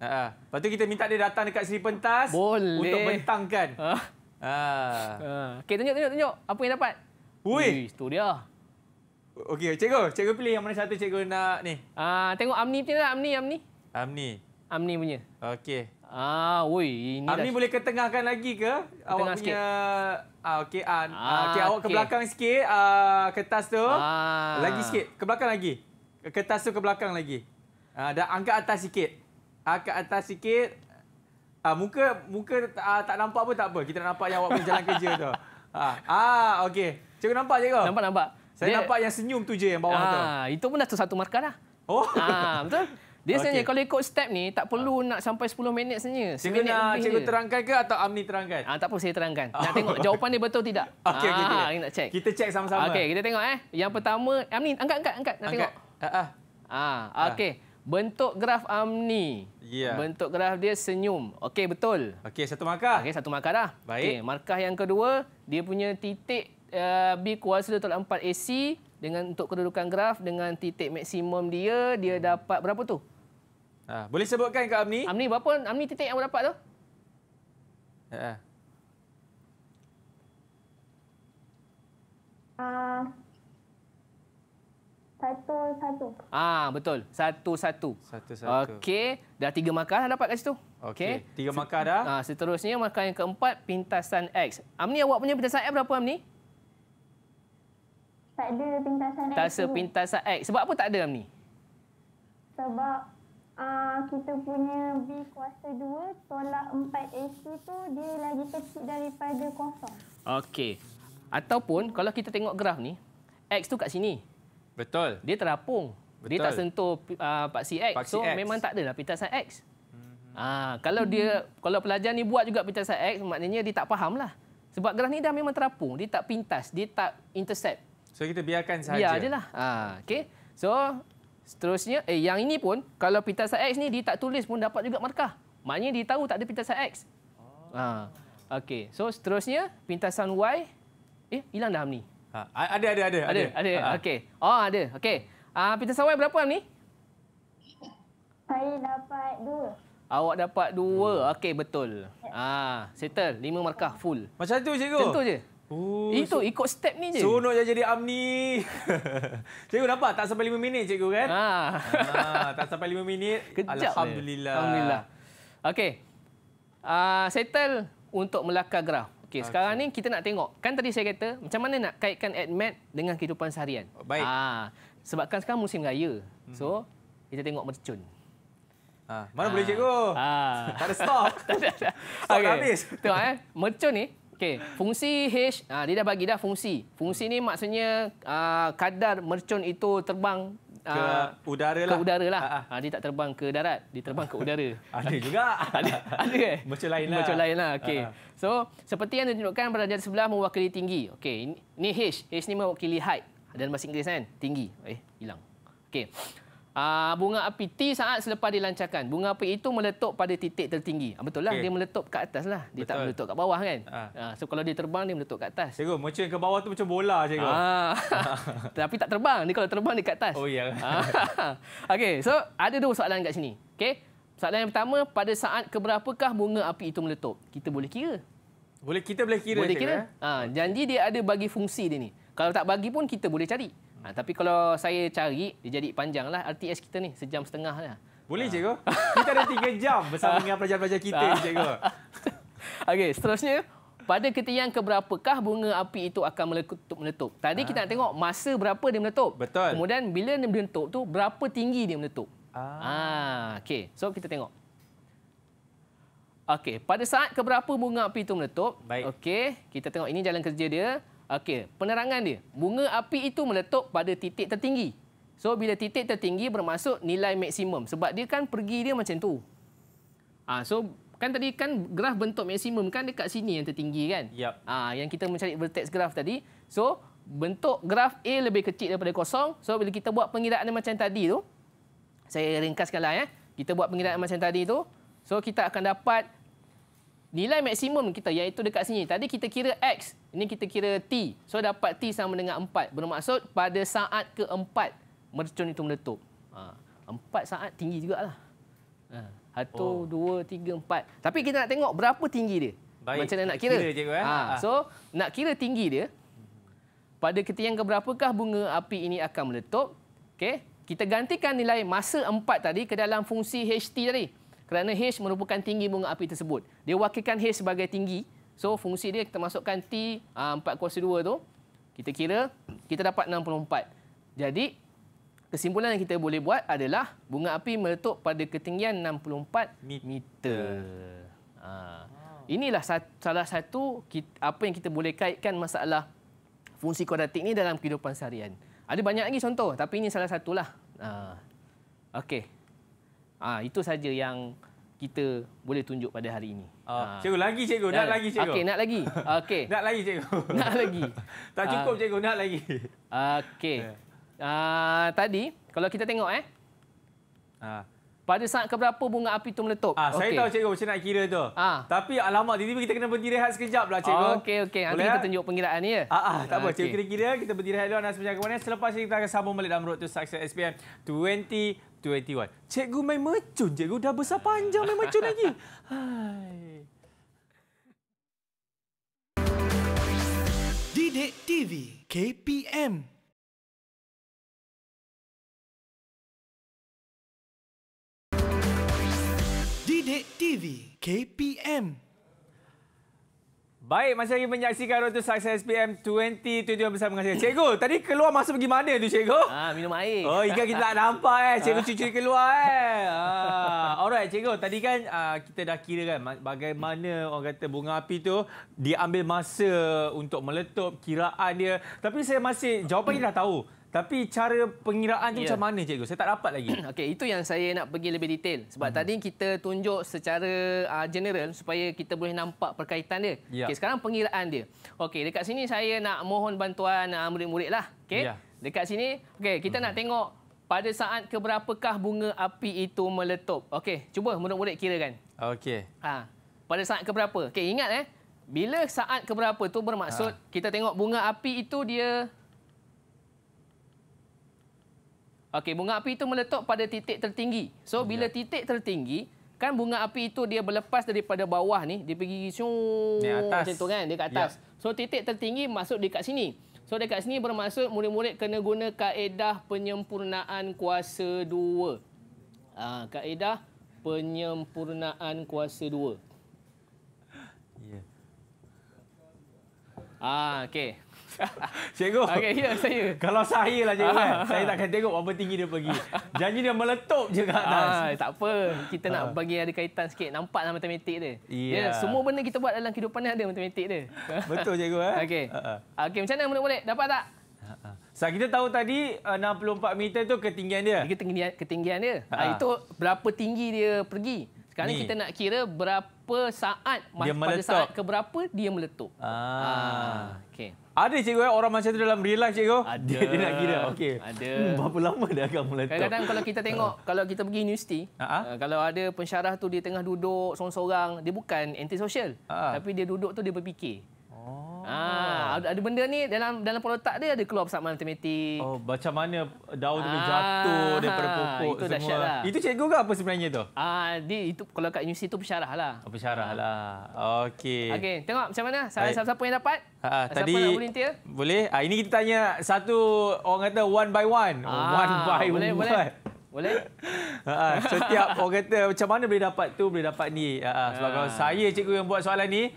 Ha. Ah. Lepas tu kita minta dia datang dekat Seri Pentas. Boleh. Untuk bentangkan. Ha. Ah. Ha. Ah. Okey, tunjuk, tunjuk, tunjuk. Apa yang dapat? Ui, Ui tu dia. Okey, cikgu, cikgu pilih yang mana satu cikgu nak ni? Ah, uh, tengok Amni punya tak lah, Amni, Amni? Amni. Amni punya. Okey. Ah, woi, ini Amni dah... boleh ketengahkan lagi ke? awak punya sikit. ah okey, ah, ah, ah okay, awak ke belakang sikit ah kertas tu. Ah. Lagi sikit, ke belakang lagi. Kertas tu ke belakang lagi. Ah dah angkat atas sikit. Angkat atas sikit. Ah muka muka ah, tak nampak pun tak apa. Kita nak nampak yang awak berjalan kerja tu. Ah, ah okey. Cikgu nampak cikgu? Nampak nampak. Saya dia, nampak yang senyum tu je yang bawah ha, tu. Ah, itu pun dah satu markah dah. Oh. Ah betul? Dia okay. sebenarnya kalau ikut step ni, tak perlu ha. nak sampai 10 minit sebenarnya. Cikgu nak cikgu je. terangkan ke atau Amni terangkan? Ah, tak perlu saya terangkan. Ah. Nak tengok jawapan dia betul tidak. Okey, ha, okay, okay. nak check. Kita check sama-sama. Okey, kita tengok eh. Yang pertama, Amni, angkat, angkat, angkat. Nak angkat. tengok. Ah, ah. Ah, okey. Bentuk graf Amni. Yeah. Bentuk graf dia senyum. Okey, betul. Okey, satu markah. Okey, satu markah dah. Baik. Okay, markah yang kedua, dia punya titik Eh, B kuasa 2 tolak 4 AC dengan untuk kedudukan graf dengan titik maksimum dia dia hmm. dapat berapa tu? Ha, boleh sebutkan ke Amni? Amni berapa Amni titik yang awak dapat tu? Ha. ha. Ah. Uh, satu satu. Ah betul. Satu satu. Satu satu. Okey, dah tiga markah dah dapat kat situ. Okey. Okay. Tiga markah dah. Ah seterusnya markah yang keempat pintasan X. Amni awak punya pintasan X berapa Amni? Tak ada pintasan X. Tak ada pintasan X. Sebab apa tak ada dalam ni? Sebab uh, kita punya B kuasa 2 tolak 4 AC tu dia lagi kecil daripada kosong. Okey. Ataupun kalau kita tengok graf ni, X tu kat sini. Betul. Dia terapung. Betul. Dia tak sentuh uh, paksi X. Paksi so X. memang tak adalah pintasan X. ha, kalau dia kalau pelajar ni buat juga pintasan X maknanya dia tak fahamlah. Sebab graf ni dah memang terapung, dia tak pintas, dia tak intercept. So kita biarkan ya, sahaja. Biar ajalah. Ha, ah, okay. So seterusnya, eh yang ini pun kalau pintasan X ni dia tak tulis pun dapat juga markah. Maknanya dia tahu tak ada pintasan X. Ha. Ah, okay. So seterusnya pintasan Y eh hilang dah Amni. Ha, ada ada ada. Ada ada. ada. Ha. Okey. Oh ada. Okey. Ah uh, pintasan Y berapa Amni? Saya dapat dua. Awak dapat dua. Okey, betul. Ah, settle. Lima markah full. Macam tu, cikgu. Macam tu je. Oh, Itu so, ikut step ni je. Sonok je jadi amni. cikgu nampak tak sampai 5 minit cikgu kan? Ha. Ah. Ah, tak sampai 5 minit. Kejap Alhamdulillah. Dia. Alhamdulillah. Okey. Uh, settle untuk melakar graf. Okey, okay. sekarang ni kita nak tengok. Kan tadi saya kata macam mana nak kaitkan admat dengan kehidupan seharian. Oh, baik. Ha. Ah, sebabkan sekarang musim raya. Mhm. So, kita tengok mercun. Ha. Mana ha. boleh cikgu? Ha. Tak ada stok. tak ada. Stok okay. habis. Tengok eh. Mercun ni Okey, fungsi H, uh, dia dah bagi dah fungsi. Fungsi ni maksudnya ah, kadar mercun itu terbang ke uh, udara lah. Ke udara lah. Ha, dia tak terbang ke darat, dia terbang ke udara. ada juga. ada, ada eh? Mercun lain lah. Macam lain lah, okey. So, seperti yang ditunjukkan pada jari sebelah mewakili tinggi. Okey, ini H. H ni mewakili height. Dan bahasa Inggeris kan, tinggi. Eh, hilang. Okey. Uh, bunga api T saat selepas dilancarkan. Bunga api itu meletup pada titik tertinggi. Ah, betul lah, okay. dia meletup ke atas lah. Dia Betul. tak meletup ke bawah kan. Ha. Uh, so kalau dia terbang, dia meletup ke atas. Cikgu, macam ke bawah tu macam bola, cikgu. Uh, tapi tak terbang. Dia kalau terbang, dia ke atas. Oh, iya. Yeah. Okey, so ada dua soalan kat sini. Okey, soalan yang pertama, pada saat keberapakah bunga api itu meletup? Kita boleh kira. Boleh Kita boleh kira, Boleh cikgu, kira. Eh? Uh, janji dia ada bagi fungsi dia ni. Kalau tak bagi pun, kita boleh cari. Ha, tapi kalau saya cari, dia jadi panjang lah RTS kita ni, sejam setengah lah. Boleh ha. cikgu. Kita ada tiga jam bersama dengan pelajar-pelajar kita ha. cikgu. Okey, seterusnya. Pada ketinggian keberapakah bunga api itu akan meletup-meletup? Tadi ha. kita ah. nak tengok masa berapa dia meletup. Betul. Kemudian bila dia meletup tu berapa tinggi dia meletup. Ah. Ha. Okey, so kita tengok. Okey, pada saat keberapa bunga api itu meletup. Okey, kita tengok ini jalan kerja dia. Okey, penerangan dia. Bunga api itu meletup pada titik tertinggi. So bila titik tertinggi bermaksud nilai maksimum sebab dia kan pergi dia macam tu. Ah ha, so kan tadi kan graf bentuk maksimum kan dekat sini yang tertinggi kan? Yep. Ah ha, yang kita mencari vertex graf tadi. So bentuk graf A lebih kecil daripada kosong. So bila kita buat pengiraan macam tadi tu saya ringkaskanlah ya. Kita buat pengiraan macam tadi tu. So kita akan dapat nilai maksimum kita iaitu dekat sini. Tadi kita kira X, ini kita kira T. So dapat T sama dengan 4. Bermaksud pada saat keempat mercun itu meletup. Ha, empat saat tinggi juga jugalah. Ha, satu, oh. dua, tiga, empat. Tapi kita nak tengok berapa tinggi dia. Baik. Macam mana nak kira. kira cikgu, eh? ha. Ah. So nak kira tinggi dia, pada ketinggian keberapakah bunga api ini akan meletup. Okay. Kita gantikan nilai masa 4 tadi ke dalam fungsi HT tadi kerana H merupakan tinggi bunga api tersebut. Dia wakilkan H sebagai tinggi. So fungsi dia kita masukkan T 4 ah, kuasa 2 tu. Kita kira kita dapat 64. Jadi kesimpulan yang kita boleh buat adalah bunga api meletup pada ketinggian 64 meter. Uh, inilah salah satu apa yang kita boleh kaitkan masalah fungsi kuadratik ni dalam kehidupan seharian. Ada banyak lagi contoh tapi ini salah satulah. Uh, Okey. Ah ha, itu saja yang kita boleh tunjuk pada hari ini. Oh. Ha. Cikgu lagi cikgu, nak, ya, lagi cikgu. Okey, nak lagi. Okay, nak lagi cikgu. Nak lagi. tak cukup ah. cikgu, nak lagi. Okey. Yeah. Eh. Uh, tadi kalau kita tengok eh. Uh. Pada saat keberapa bunga api itu meletup? Ah, saya okay. tahu cikgu macam nak kira itu. Ah. Tapi alamak, tiba-tiba kita kena berhenti rehat sekejap lah cikgu. Oh, okey, okey. Nanti kita tunjuk pengiraan ni ya. Ah, ah, tak ah, apa, okay. cikgu kira-kira kita berhenti rehat dulu. Anas berjaga mana. Selepas ini kita akan sambung balik dalam road to success SPM 20. 21. Cikgu main mercun. Cikgu dah besar panjang main mercun lagi. Hai. Didik TV KPM Didik TV KPM Baik, masih lagi menyaksikan Rotus Success SPM 2021 bersama dengan saya. Cikgu, tadi keluar masuk pergi mana tu cikgu? Ah, ha, minum air. Oh, ikan kita tak nampak eh. Cikgu ah. cucu keluar eh. Ha. Alright, cikgu. Tadi kan ah, kita dah kira kan bagaimana orang kata bunga api tu diambil masa untuk meletup kiraan dia. Tapi saya masih, jawapan kita dah tahu. Tapi cara pengiraan tu ya. macam mana cikgu? Saya tak dapat lagi. Okey, itu yang saya nak pergi lebih detail. Sebab uh tadi kita tunjuk secara uh, general supaya kita boleh nampak perkaitan dia. Ya. Okey, sekarang pengiraan dia. Okey, dekat sini saya nak mohon bantuan uh, murid-murid lah. Okey. Ya. Dekat sini, okey, kita uh nak hmm. tengok pada saat keberapakah bunga api itu meletup. Okey, cuba murid-murid kan. Okey. Ha. Pada saat keberapa? Okey, ingat eh. Bila saat keberapa tu bermaksud ha. kita tengok bunga api itu dia Okey, bunga api itu meletup pada titik tertinggi. So bila ya. titik tertinggi, kan bunga api itu dia berlepas daripada bawah ni, dia pergi syung macam tu kan, dia kat atas. Ya. So titik tertinggi masuk dekat sini. So dekat sini bermaksud murid-murid kena guna kaedah penyempurnaan kuasa 2. Ha, kaedah penyempurnaan kuasa 2. Ah, ya. ha, okey. Cikgu. Okey, ya saya. Kalau saya lah cikgu kan, ah. saya takkan tengok apa tinggi dia pergi. Janji dia meletup je kat atas. Ah, tak apa. Kita nak ah. bagi ada kaitan sikit. Nampaklah matematik dia. Yeah. Yeah, semua benda kita buat dalam kehidupan ada matematik dia. Betul cikgu eh. Okey. uh ah, Okey, macam mana boleh dapat tak? Sebab so, kita tahu tadi 64 eh, meter tu ketinggian dia. Ketinggian ketinggian dia. uh Ha, itu berapa tinggi dia pergi. Sekarang Ni. kita nak kira berapa berapa saat dia pada meletup. saat keberapa dia meletup. Ah. ah. Okey. Ada cikgu eh orang macam tu dalam real life cikgu? Ada. Dia, dia nak kira. Okey. Ada. Hmm, berapa lama dia akan meletup? Kadang-kadang kalau kita tengok ah. kalau kita pergi universiti, uh-huh. kalau ada pensyarah tu dia tengah duduk seorang-seorang, dia bukan anti social. Uh-huh. Tapi dia duduk tu dia berfikir. Ah, ada, ada benda ni dalam dalam perotak dia ada keluar pesat matematik. Oh, macam mana daun tu ah, jatuh daripada ha, pokok itu semua. Lah. Itu cikgu ke apa sebenarnya tu? Ah, di itu kalau kat universiti tu pensyarah lah. Oh, pensyarah ah. lah. Okey. Okey, tengok macam mana siapa, siapa, siapa yang dapat? Ah, tadi nak volunteer? Boleh. Ah, ini kita tanya satu orang kata one by one. Ah, one by boleh, one. Boleh, boleh. Boleh? Ah, ha, setiap orang kata macam mana boleh dapat tu, boleh dapat ni. Ha, sebab ah. kalau saya cikgu yang buat soalan ni,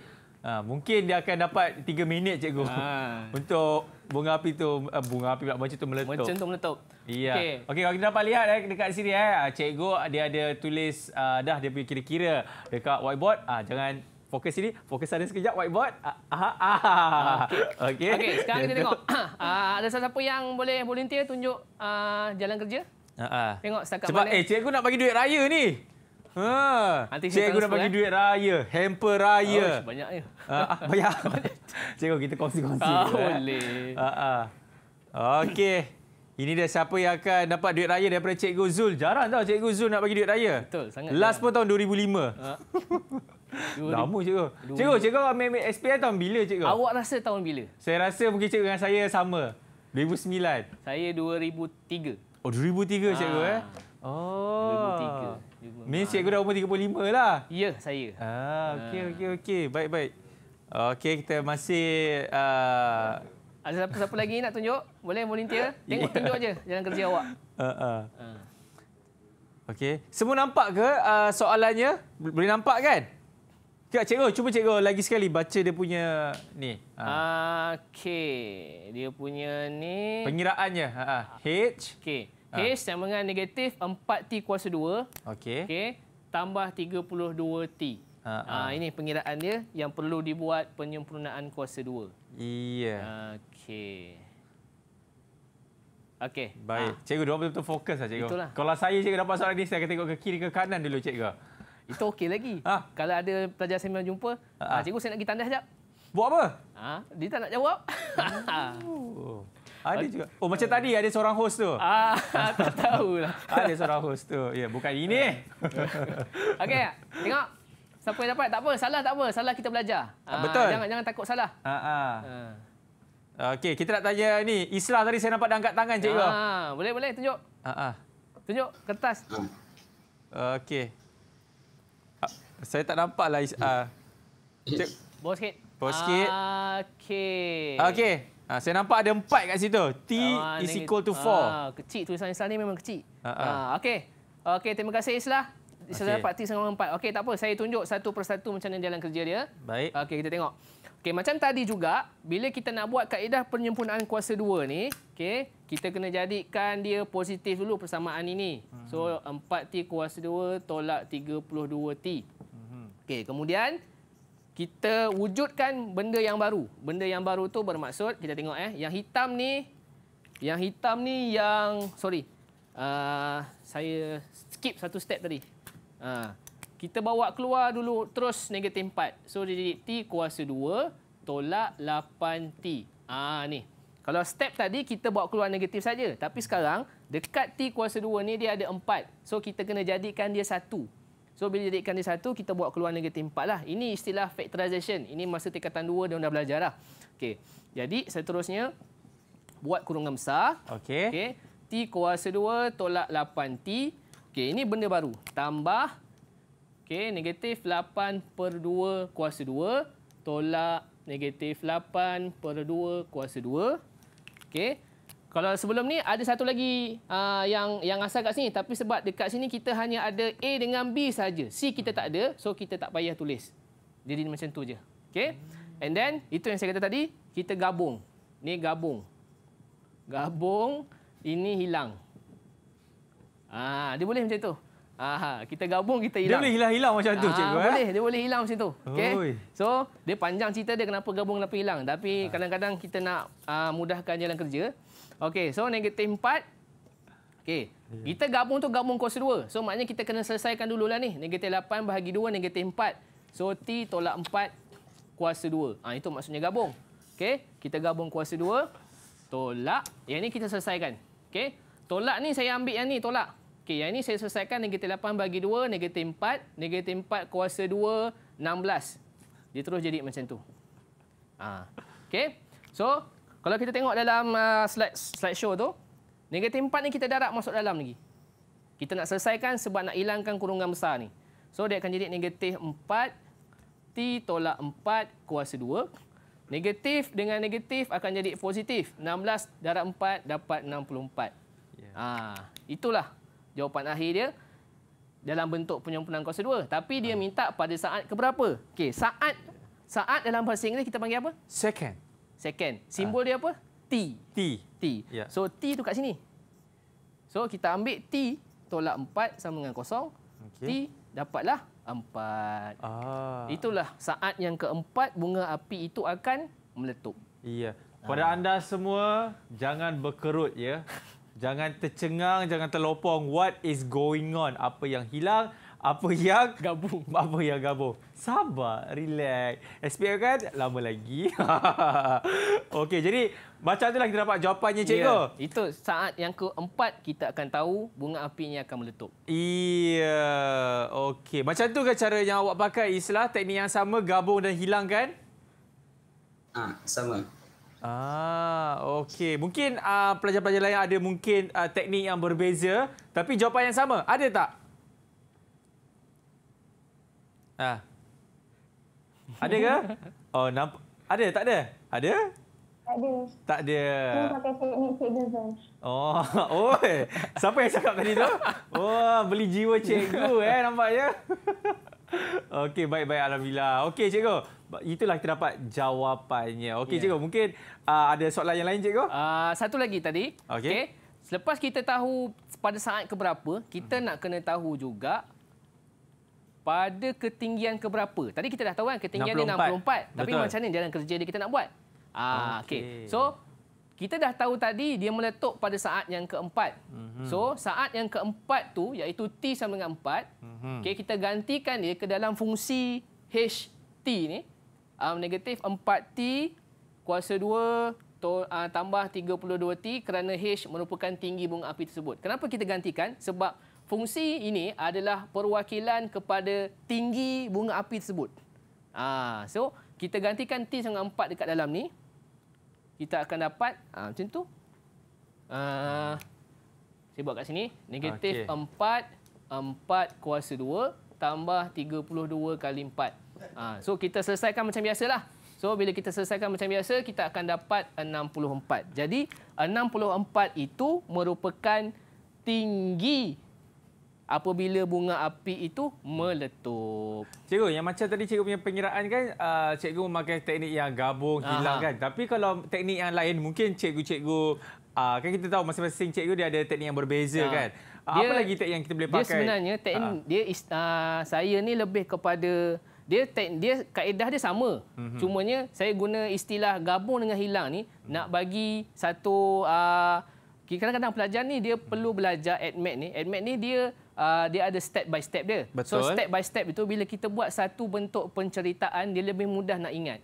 Ha, mungkin dia akan dapat tiga minit cikgu. Ha. Untuk bunga api tu eh, bunga api pula macam tu meletup. Macam tu meletup. Ya. Okey. Okey, kita dapat lihat eh, dekat sini eh. Ah, cikgu dia ada tulis uh, dah dia punya kira-kira dekat whiteboard. Ah uh, jangan fokus sini, fokus ada sekejap whiteboard. Aha. Ah, Okey. Okey, sekarang kita tengok. uh, ada siapa yang boleh volunteer tunjuk uh, jalan kerja? Uh -huh. Tengok setakat Cepat, mana. Eh, cikgu nak bagi duit raya ni. Ha. Nanti cikgu nak bagi eh. duit raya, hamper raya. Oh, banyak ya. Ha, banyak. cikgu kita kongsi-kongsi. Ah, ha, boleh. Ha, ha. Okey. Ini dia siapa yang akan dapat duit raya daripada Cikgu Zul. Jarang tau Cikgu Zul nak bagi duit raya. Betul, sangat. Last pun tahun 2005. Ha. Lama cikgu. Cikgu, cikgu ambil, ambil SPM tahun bila cikgu? Awak rasa tahun bila? Saya rasa mungkin cikgu dengan saya sama. 2009. Saya 2003. Oh, 2003 cikgu eh. Oh. 2003. Min Cikgu dah umur 35 lah. Ya, saya. Ah, okey ah. okey okey. Baik baik. Okey, kita masih uh... Ada siapa-siapa lagi nak tunjuk? Boleh volunteer? Tengok yeah. tunjuk aje jalan kerja awak. Uh, uh. Okey. Semua nampak ke uh, soalannya? Boleh nampak kan? Kak cikgu, cuba cikgu lagi sekali baca dia punya ni. Uh. Okey. Dia punya ni. Pengiraannya. Uh, uh. H. Okey. Ha. Okey, ha. sama dengan negatif 4T kuasa 2. Okey. Okey, tambah 32T. Ha, ha. ha. Ini pengiraan dia yang perlu dibuat penyempurnaan kuasa 2. Iya. Okey. Okey. Baik. Ha. Cikgu, dua betul-betul fokus lah, cikgu. Itulah. Kalau saya cikgu dapat soalan ini saya akan tengok ke kiri ke kanan dulu, cikgu. Itu okey lagi. Ha. Kalau ada pelajar saya memang jumpa, ha, ha. Ha. cikgu saya nak pergi tanda sekejap. Buat apa? Ha. Dia tak nak jawab. Oh. Ada juga. Oh macam tadi ada seorang host tu. Ah tak tahulah. ada seorang host tu. Ya bukan ini. Okey, tengok. Siapa yang dapat? Tak apa, salah tak apa. Salah kita belajar. Ah, Betul. jangan jangan takut salah. Ha Okey, kita nak tanya ni. Islah tadi saya nampak dah angkat tangan cikgu. Ha, boleh boleh tunjuk. Ha Tunjuk kertas. Okey. Saya tak nampak lah. Uh, Bawa sikit. Bawa sikit. Okey. Okey. Ha, saya nampak ada empat kat situ. T uh, is equal to four. Uh, kecil tulisan Islah ni memang kecil. Uh, uh. uh, Okey. Okey, terima kasih Islah. Saya okay. dapat T sama empat. Okey, tak apa. Saya tunjuk satu persatu macam mana jalan kerja dia. Baik. Okey, kita tengok. Okey, macam tadi juga, bila kita nak buat kaedah penyempurnaan kuasa dua ni, okay, kita kena jadikan dia positif dulu persamaan ini. So, hmm. empat t kuasa dua tolak tiga puluh dua t hmm. Okey, kemudian kita wujudkan benda yang baru. Benda yang baru tu bermaksud kita tengok eh yang hitam ni yang hitam ni yang sorry. Uh, saya skip satu step tadi. Uh, kita bawa keluar dulu terus negatif 4. So dia jadi t kuasa 2 tolak 8t. Ah uh, ni. Kalau step tadi kita bawa keluar negatif saja, tapi sekarang dekat t kuasa 2 ni dia ada 4. So kita kena jadikan dia 1. So bila jadikan dia satu, kita buat keluar negatif empat lah. Ini istilah factorization. Ini masa tingkatan dua dia dah belajar lah. Okay. Jadi seterusnya, buat kurungan besar. Okay. Okay. T kuasa dua tolak 8T. Okay, ini benda baru. Tambah okay, negatif 8 per dua kuasa dua tolak negatif 8 per dua kuasa dua. Okay. Kalau sebelum ni ada satu lagi uh, yang yang asal kat sini tapi sebab dekat sini kita hanya ada A dengan B saja. C kita tak ada, so kita tak payah tulis. Jadi macam tu je. Okey. And then itu yang saya kata tadi, kita gabung. Ni gabung. Gabung ini hilang. Ah, dia boleh macam tu. Aha, kita gabung kita hilang. Dia boleh hilang-hilang macam tu, ah, cikgu eh. Boleh, dia boleh hilang macam tu. Okey. So, dia panjang cerita dia kenapa gabung kenapa hilang. Tapi ah. kadang-kadang kita nak uh, mudahkan jalan kerja, Okey, so negatif 4. Okey. Ya. Kita gabung tu gabung kos 2. So maknanya kita kena selesaikan dulu lah ni. Negatif 8 bahagi 2 negatif 4. So T tolak 4 kuasa 2. Ah ha, itu maksudnya gabung. Okey, kita gabung kuasa 2 tolak. Yang ni kita selesaikan. Okey. Tolak ni saya ambil yang ni tolak. Okey, yang ni saya selesaikan negatif 8 bagi 2 negatif 4 negatif 4 kuasa 2 16. Dia terus jadi macam tu. Ah. Ha. Okey. So kalau kita tengok dalam uh, slide slide show tu, negatif 4 ni kita darab masuk dalam lagi. Kita nak selesaikan sebab nak hilangkan kurungan besar ni. So dia akan jadi negatif 4 T tolak 4 kuasa 2. Negatif dengan negatif akan jadi positif. 16 darab 4 dapat 64. Yeah. Ha, itulah jawapan akhir dia dalam bentuk penyempurnaan kuasa 2. Tapi dia ha. minta pada saat keberapa? Okay, saat saat dalam bahasa Inggeris kita panggil apa? Second. Second, ah. simbol uh. dia apa? T. T. T. Yeah. So T tu kat sini. So kita ambil T tolak 4 sama dengan kosong Okay. T dapatlah 4. Ah. Itulah saat yang keempat bunga api itu akan meletup. Iya. Yeah. Pada ah. anda semua, jangan berkerut ya. jangan tercengang, jangan terlopong. What is going on? Apa yang hilang? apa yang gabung apa yang gabung sabar relax SPM kan lama lagi okey jadi macam itulah kita dapat jawapannya cikgu yeah. itu saat yang keempat kita akan tahu bunga apinya akan meletup iya yeah. okey macam tu kan cara yang awak pakai istilah teknik yang sama gabung dan hilangkan ah ha, sama Ah, okey. Mungkin uh, pelajar-pelajar lain ada mungkin uh, teknik yang berbeza, tapi jawapan yang sama. Ada tak? Ha. Ada ke? Oh, namp- ada tak ada? Ada? Tak ada. Tak ada. Ini pakai teknik cikgu Zul. Oh, oi. Siapa yang cakap tadi tu? Oh, beli jiwa cikgu eh nampaknya. Okey, baik-baik alhamdulillah. Okey, cikgu. Itulah kita dapat jawapannya. Okey, yeah. cikgu, mungkin uh, ada soalan yang lain cikgu? Uh, satu lagi tadi. Okey. Okay. Selepas kita tahu pada saat keberapa, kita nak kena tahu juga pada ketinggian keberapa? Tadi kita dah tahu kan ketinggian 64. dia 64. Betul. Tapi macam mana jalan kerja dia kita nak buat? Ah, okay. okay. So, kita dah tahu tadi dia meletup pada saat yang keempat. Mm -hmm. So, saat yang keempat tu iaitu T sama dengan 4. Mm -hmm. okay, kita gantikan dia ke dalam fungsi HT ni. Um, negatif 4T kuasa dua ah, tambah 32T kerana H merupakan tinggi bunga api tersebut. Kenapa kita gantikan? Sebab fungsi ini adalah perwakilan kepada tinggi bunga api tersebut. Ha, so kita gantikan T dengan 4 dekat dalam ni. Kita akan dapat ha, macam tu. Ha, saya buat kat sini. Negatif okay. 4, 4 kuasa 2 tambah 32 kali 4. Ha, so kita selesaikan macam biasalah. So bila kita selesaikan macam biasa, kita akan dapat 64. Jadi 64 itu merupakan tinggi apabila bunga api itu meletup. Cikgu, yang macam tadi cikgu punya pengiraan kan, uh, cikgu memakai teknik yang gabung, hilang kan. Tapi kalau teknik yang lain, mungkin cikgu-cikgu, uh, kan kita tahu masing-masing cikgu dia ada teknik yang berbeza ya. kan. Uh, dia, apa lagi teknik yang kita boleh dia pakai? Dia sebenarnya, teknik, uh. dia uh, saya ni lebih kepada, dia teknik, dia kaedah dia sama. Uh mhm. -huh. Cumanya, saya guna istilah gabung dengan hilang ni, uh mhm. -huh. nak bagi satu, kadang-kadang uh, pelajar ni, dia perlu belajar admit ni. Admit ni, dia, uh, dia ada step by step dia. Betul. So step by step itu bila kita buat satu bentuk penceritaan dia lebih mudah nak ingat.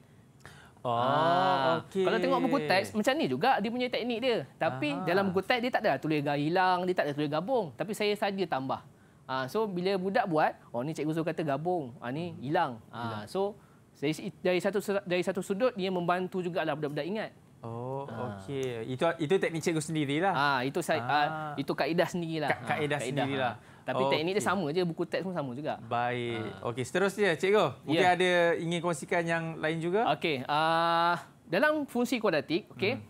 Oh, ah, okay. Kalau tengok buku teks macam ni juga dia punya teknik dia. Tapi Aha. dalam buku teks dia tak ada tulis gaya hilang, dia tak ada tulis gabung. Tapi saya saja tambah. Ah, so bila budak buat, oh ni cikgu Zul kata gabung, ah ni hmm. hilang. Ah, so dari, dari satu dari satu sudut dia membantu jugalah budak-budak ingat. Oh, ah. okey. Itu itu teknik cikgu sendirilah. Ah, itu saya ah. ah. itu kaedah sendirilah. Ka- kaedah, ah, kaedah sendirilah. Ah. Tapi okay. teknik dia sama je, buku teks pun sama juga. Baik. Uh. Okey, seterusnya cikgu. Ya. Mungkin ada ingin kongsikan yang lain juga? Okey. Uh, dalam fungsi kuadratik, okey. Hmm.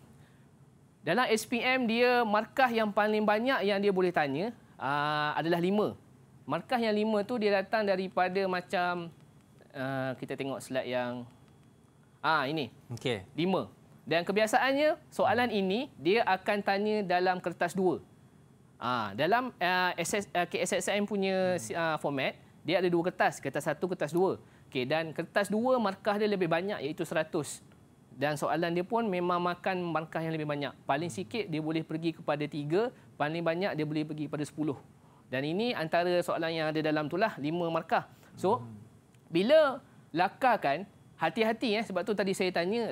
Dalam SPM dia markah yang paling banyak yang dia boleh tanya uh, adalah lima. Markah yang lima tu dia datang daripada macam uh, kita tengok slide yang ah ini. Okey. Lima. Dan kebiasaannya soalan ini dia akan tanya dalam kertas dua. Ah, dalam uh, ah, SS, uh, ah, KSSN punya hmm. uh, format, dia ada dua kertas. Kertas satu, kertas dua. Okay, dan kertas dua, markah dia lebih banyak iaitu 100. Dan soalan dia pun memang makan markah yang lebih banyak. Paling sikit dia boleh pergi kepada tiga, paling banyak dia boleh pergi kepada sepuluh. Dan ini antara soalan yang ada dalam itulah, lima markah. So, hmm. bila lakarkan, hati-hati eh, sebab tu tadi saya tanya,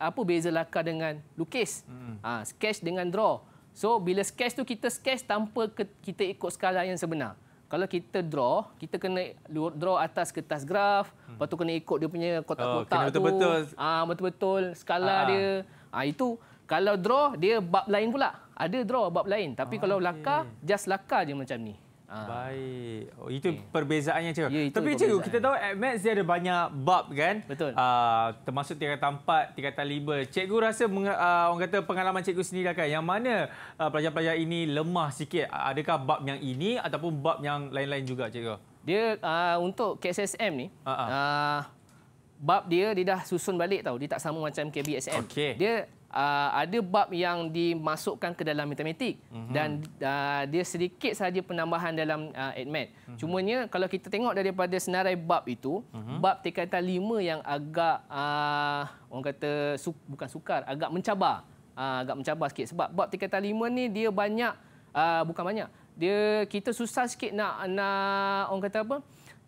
apa beza lakar dengan lukis? Hmm. Ha, sketch dengan draw. So bila sketch tu kita sketch tanpa ke, kita ikut skala yang sebenar. Kalau kita draw, kita kena draw atas kertas graf, hmm. lepas tu kena ikut dia punya oh, kotak-kotak oh, tu. Betul-betul. Ah, betul-betul skala ah. dia. Ah itu kalau draw dia bab lain pula. Ada draw bab lain, tapi oh, kalau okay. lakar just lakar je macam ni. Ah. Baik. Oh, itu okay. perbezaannya cikgu. Ya, itu Tapi cikgu, kita tahu at dia ada banyak bab kan? Betul. Uh, termasuk tiga tempat, tiga 5. Cikgu rasa uh, orang kata pengalaman cikgu sendiri dah kan? Yang mana ah, pelajar-pelajar uh, ini lemah sikit? Adakah bab yang ini ataupun bab yang lain-lain juga cikgu? Dia uh, untuk KSSM ni, uh -huh. uh, bab dia dia dah susun balik tau. Dia tak sama macam KBSM. Okay. Dia uh, ada bab yang dimasukkan ke dalam matematik mm-hmm. dan uh, dia sedikit saja penambahan dalam uh, admat. Mm-hmm. Cumanya kalau kita tengok daripada senarai bab itu, mm-hmm. bab tingkatan 5 yang agak uh, orang kata su- bukan sukar, agak mencabar. Uh, agak mencabar sikit sebab bab tingkatan lima ni dia banyak uh, bukan banyak. Dia kita susah sikit nak nak orang kata apa?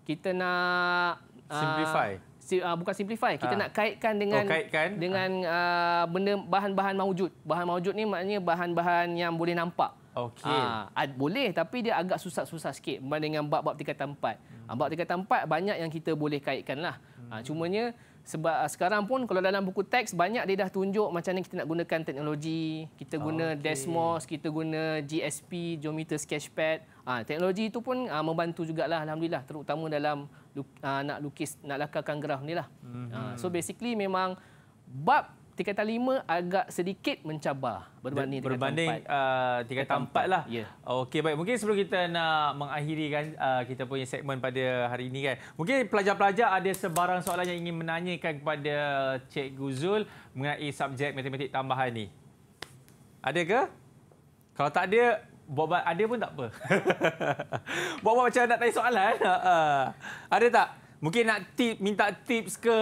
Kita nak uh, simplify uh, bukan simplify kita uh. nak kaitkan dengan oh, kaitkan. dengan uh, benda bahan-bahan mawujud bahan mawujud ni maknanya bahan-bahan yang boleh nampak okey uh, boleh tapi dia agak susah-susah sikit berbanding dengan bab-bab tingkatan 4 hmm. uh, bab tingkatan 4 banyak yang kita boleh kaitkanlah hmm. uh, cumanya sebab uh, sekarang pun kalau dalam buku teks banyak dia dah tunjuk macam mana kita nak gunakan teknologi kita guna okay. Desmos kita guna GSP Geometer Sketchpad uh, teknologi itu pun uh, membantu lah alhamdulillah terutama dalam uh, nak lukis nak lakarkan graf ni lah mm-hmm. uh, so basically memang bab tingkatan lima agak sedikit mencabar berbanding tingkatan 4. Berbanding uh, tingkatan 4 lah. Yeah. Okey baik. Mungkin sebelum kita nak mengakhiri kan uh, kita punya segmen pada hari ini kan. Mungkin pelajar-pelajar ada sebarang soalan yang ingin menanyakan kepada Cikgu Guzul mengenai subjek matematik tambahan ni. Ada ke? Kalau tak ada buat, buat ada pun tak apa. buat buat macam nak tanya soalan. Uh, uh. ada tak? Mungkin nak tip, minta tips ke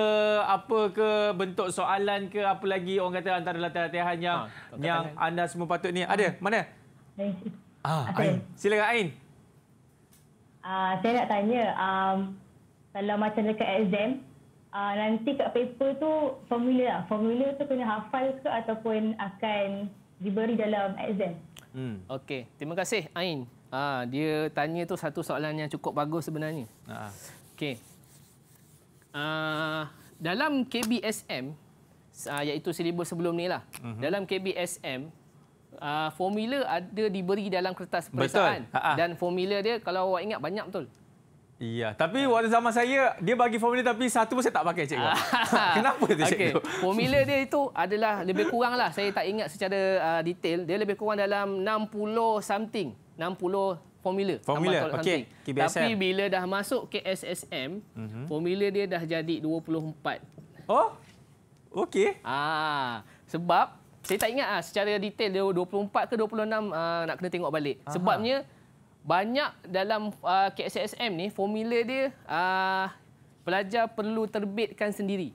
apa ke bentuk soalan ke apa lagi orang kata antara latihan-latihan yang ha, yang anda semua patut ni. Ada? Mana? Ah, Ain. Silakan Ain. Uh, saya nak tanya um, kalau macam dekat exam uh, nanti kat paper tu formula lah. Formula tu kena hafal ke ataupun akan diberi dalam exam? Hmm. Okey. Terima kasih Ain. uh, dia tanya tu satu soalan yang cukup bagus sebenarnya. Uh. Okey. Ah, dalam KBSM uh, ah, iaitu silibus sebelum ni lah. Uh-huh. Dalam KBSM uh, ah, formula ada diberi dalam kertas peperiksaan ha, ha. dan formula dia kalau awak ingat banyak betul. Iya, tapi waktu zaman saya dia bagi formula tapi satu pun saya tak pakai cikgu. Kenapa tu cikgu? Okay. Formula dia itu adalah lebih kurang lah. Saya tak ingat secara uh, detail. Dia lebih kurang dalam 60 something. 60 formula. Formula, okey. Tapi bila dah masuk ke SSM, uh mhm. -huh. formula dia dah jadi 24. Oh, okey. Ah, sebab saya tak ingat ah secara detail dia 24 ke 26 ah, nak kena tengok balik. Aha. Sebabnya banyak dalam ah, KSSM ni formula dia ah, pelajar perlu terbitkan sendiri.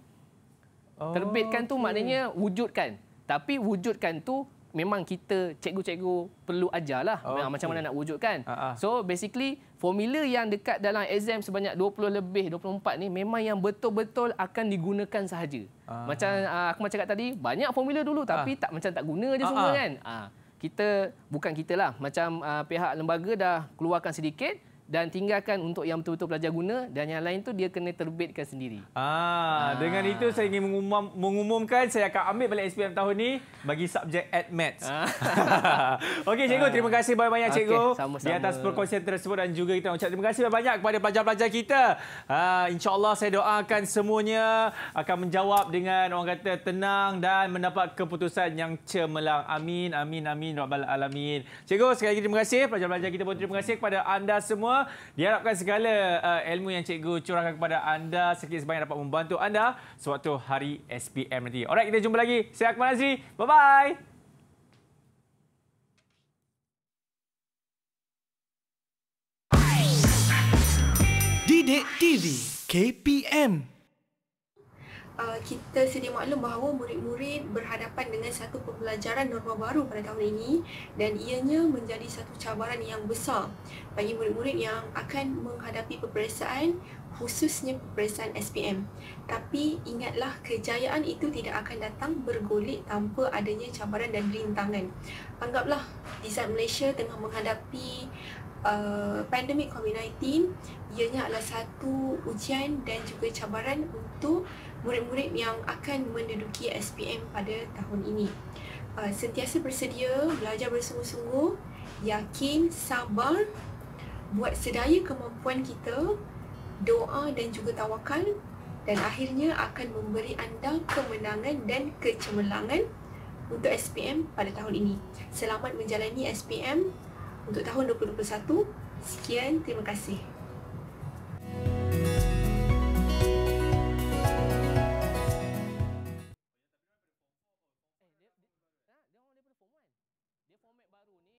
Oh, terbitkan okay. tu maknanya wujudkan. Tapi wujudkan tu memang kita cikgu-cikgu perlu ajarlah okay. Oh, macam mana nak wujudkan. Uh-huh. So basically formula yang dekat dalam exam sebanyak 20 lebih 24 ni memang yang betul-betul akan digunakan sahaja. Uh-huh. Macam uh, aku macam cakap tadi banyak formula dulu tapi uh-huh. tak macam tak guna aja uh-huh. semua kan. Uh, kita bukan kita lah macam uh, pihak lembaga dah keluarkan sedikit dan tinggalkan untuk yang betul-betul pelajar guna dan yang lain tu dia kena terbitkan sendiri. Ah, ah. dengan itu saya ingin mengumum, mengumumkan saya akan ambil balik SPM tahun ni bagi subjek at maths. Ah. Okey cikgu, ah. terima kasih banyak-banyak cikgu okay, sama -sama. di atas perkongsian tersebut dan juga kita ucap terima kasih banyak-banyak kepada pelajar-pelajar kita. Ah, insya-Allah saya doakan semuanya akan menjawab dengan orang kata tenang dan mendapat keputusan yang cemerlang. Amin, amin, amin rabbal alamin. Cikgu, sekali lagi terima kasih pelajar-pelajar kita pun terima kasih kepada anda Semua Diharapkan segala uh, ilmu yang cikgu curahkan kepada anda sedikit sebanyak dapat membantu anda sewaktu hari SPM nanti. Alright, kita jumpa lagi. Saya Akmal Azri. Bye-bye. Didik TV KPM Uh, kita sedia maklum bahawa murid-murid berhadapan dengan satu pembelajaran norma baru pada tahun ini dan ianya menjadi satu cabaran yang besar bagi murid-murid yang akan menghadapi peperiksaan khususnya peperiksaan SPM. Tapi ingatlah kejayaan itu tidak akan datang bergolek tanpa adanya cabaran dan rintangan. Anggaplah di Design Malaysia tengah menghadapi Uh, pandemik COVID-19 ianya adalah satu ujian dan juga cabaran untuk murid-murid yang akan menduduki SPM pada tahun ini. Uh, sentiasa bersedia, belajar bersungguh-sungguh, yakin, sabar, buat sedaya kemampuan kita, doa dan juga tawakal dan akhirnya akan memberi anda kemenangan dan kecemerlangan untuk SPM pada tahun ini. Selamat menjalani SPM untuk tahun 2021. Sekian, terima kasih. Thank you.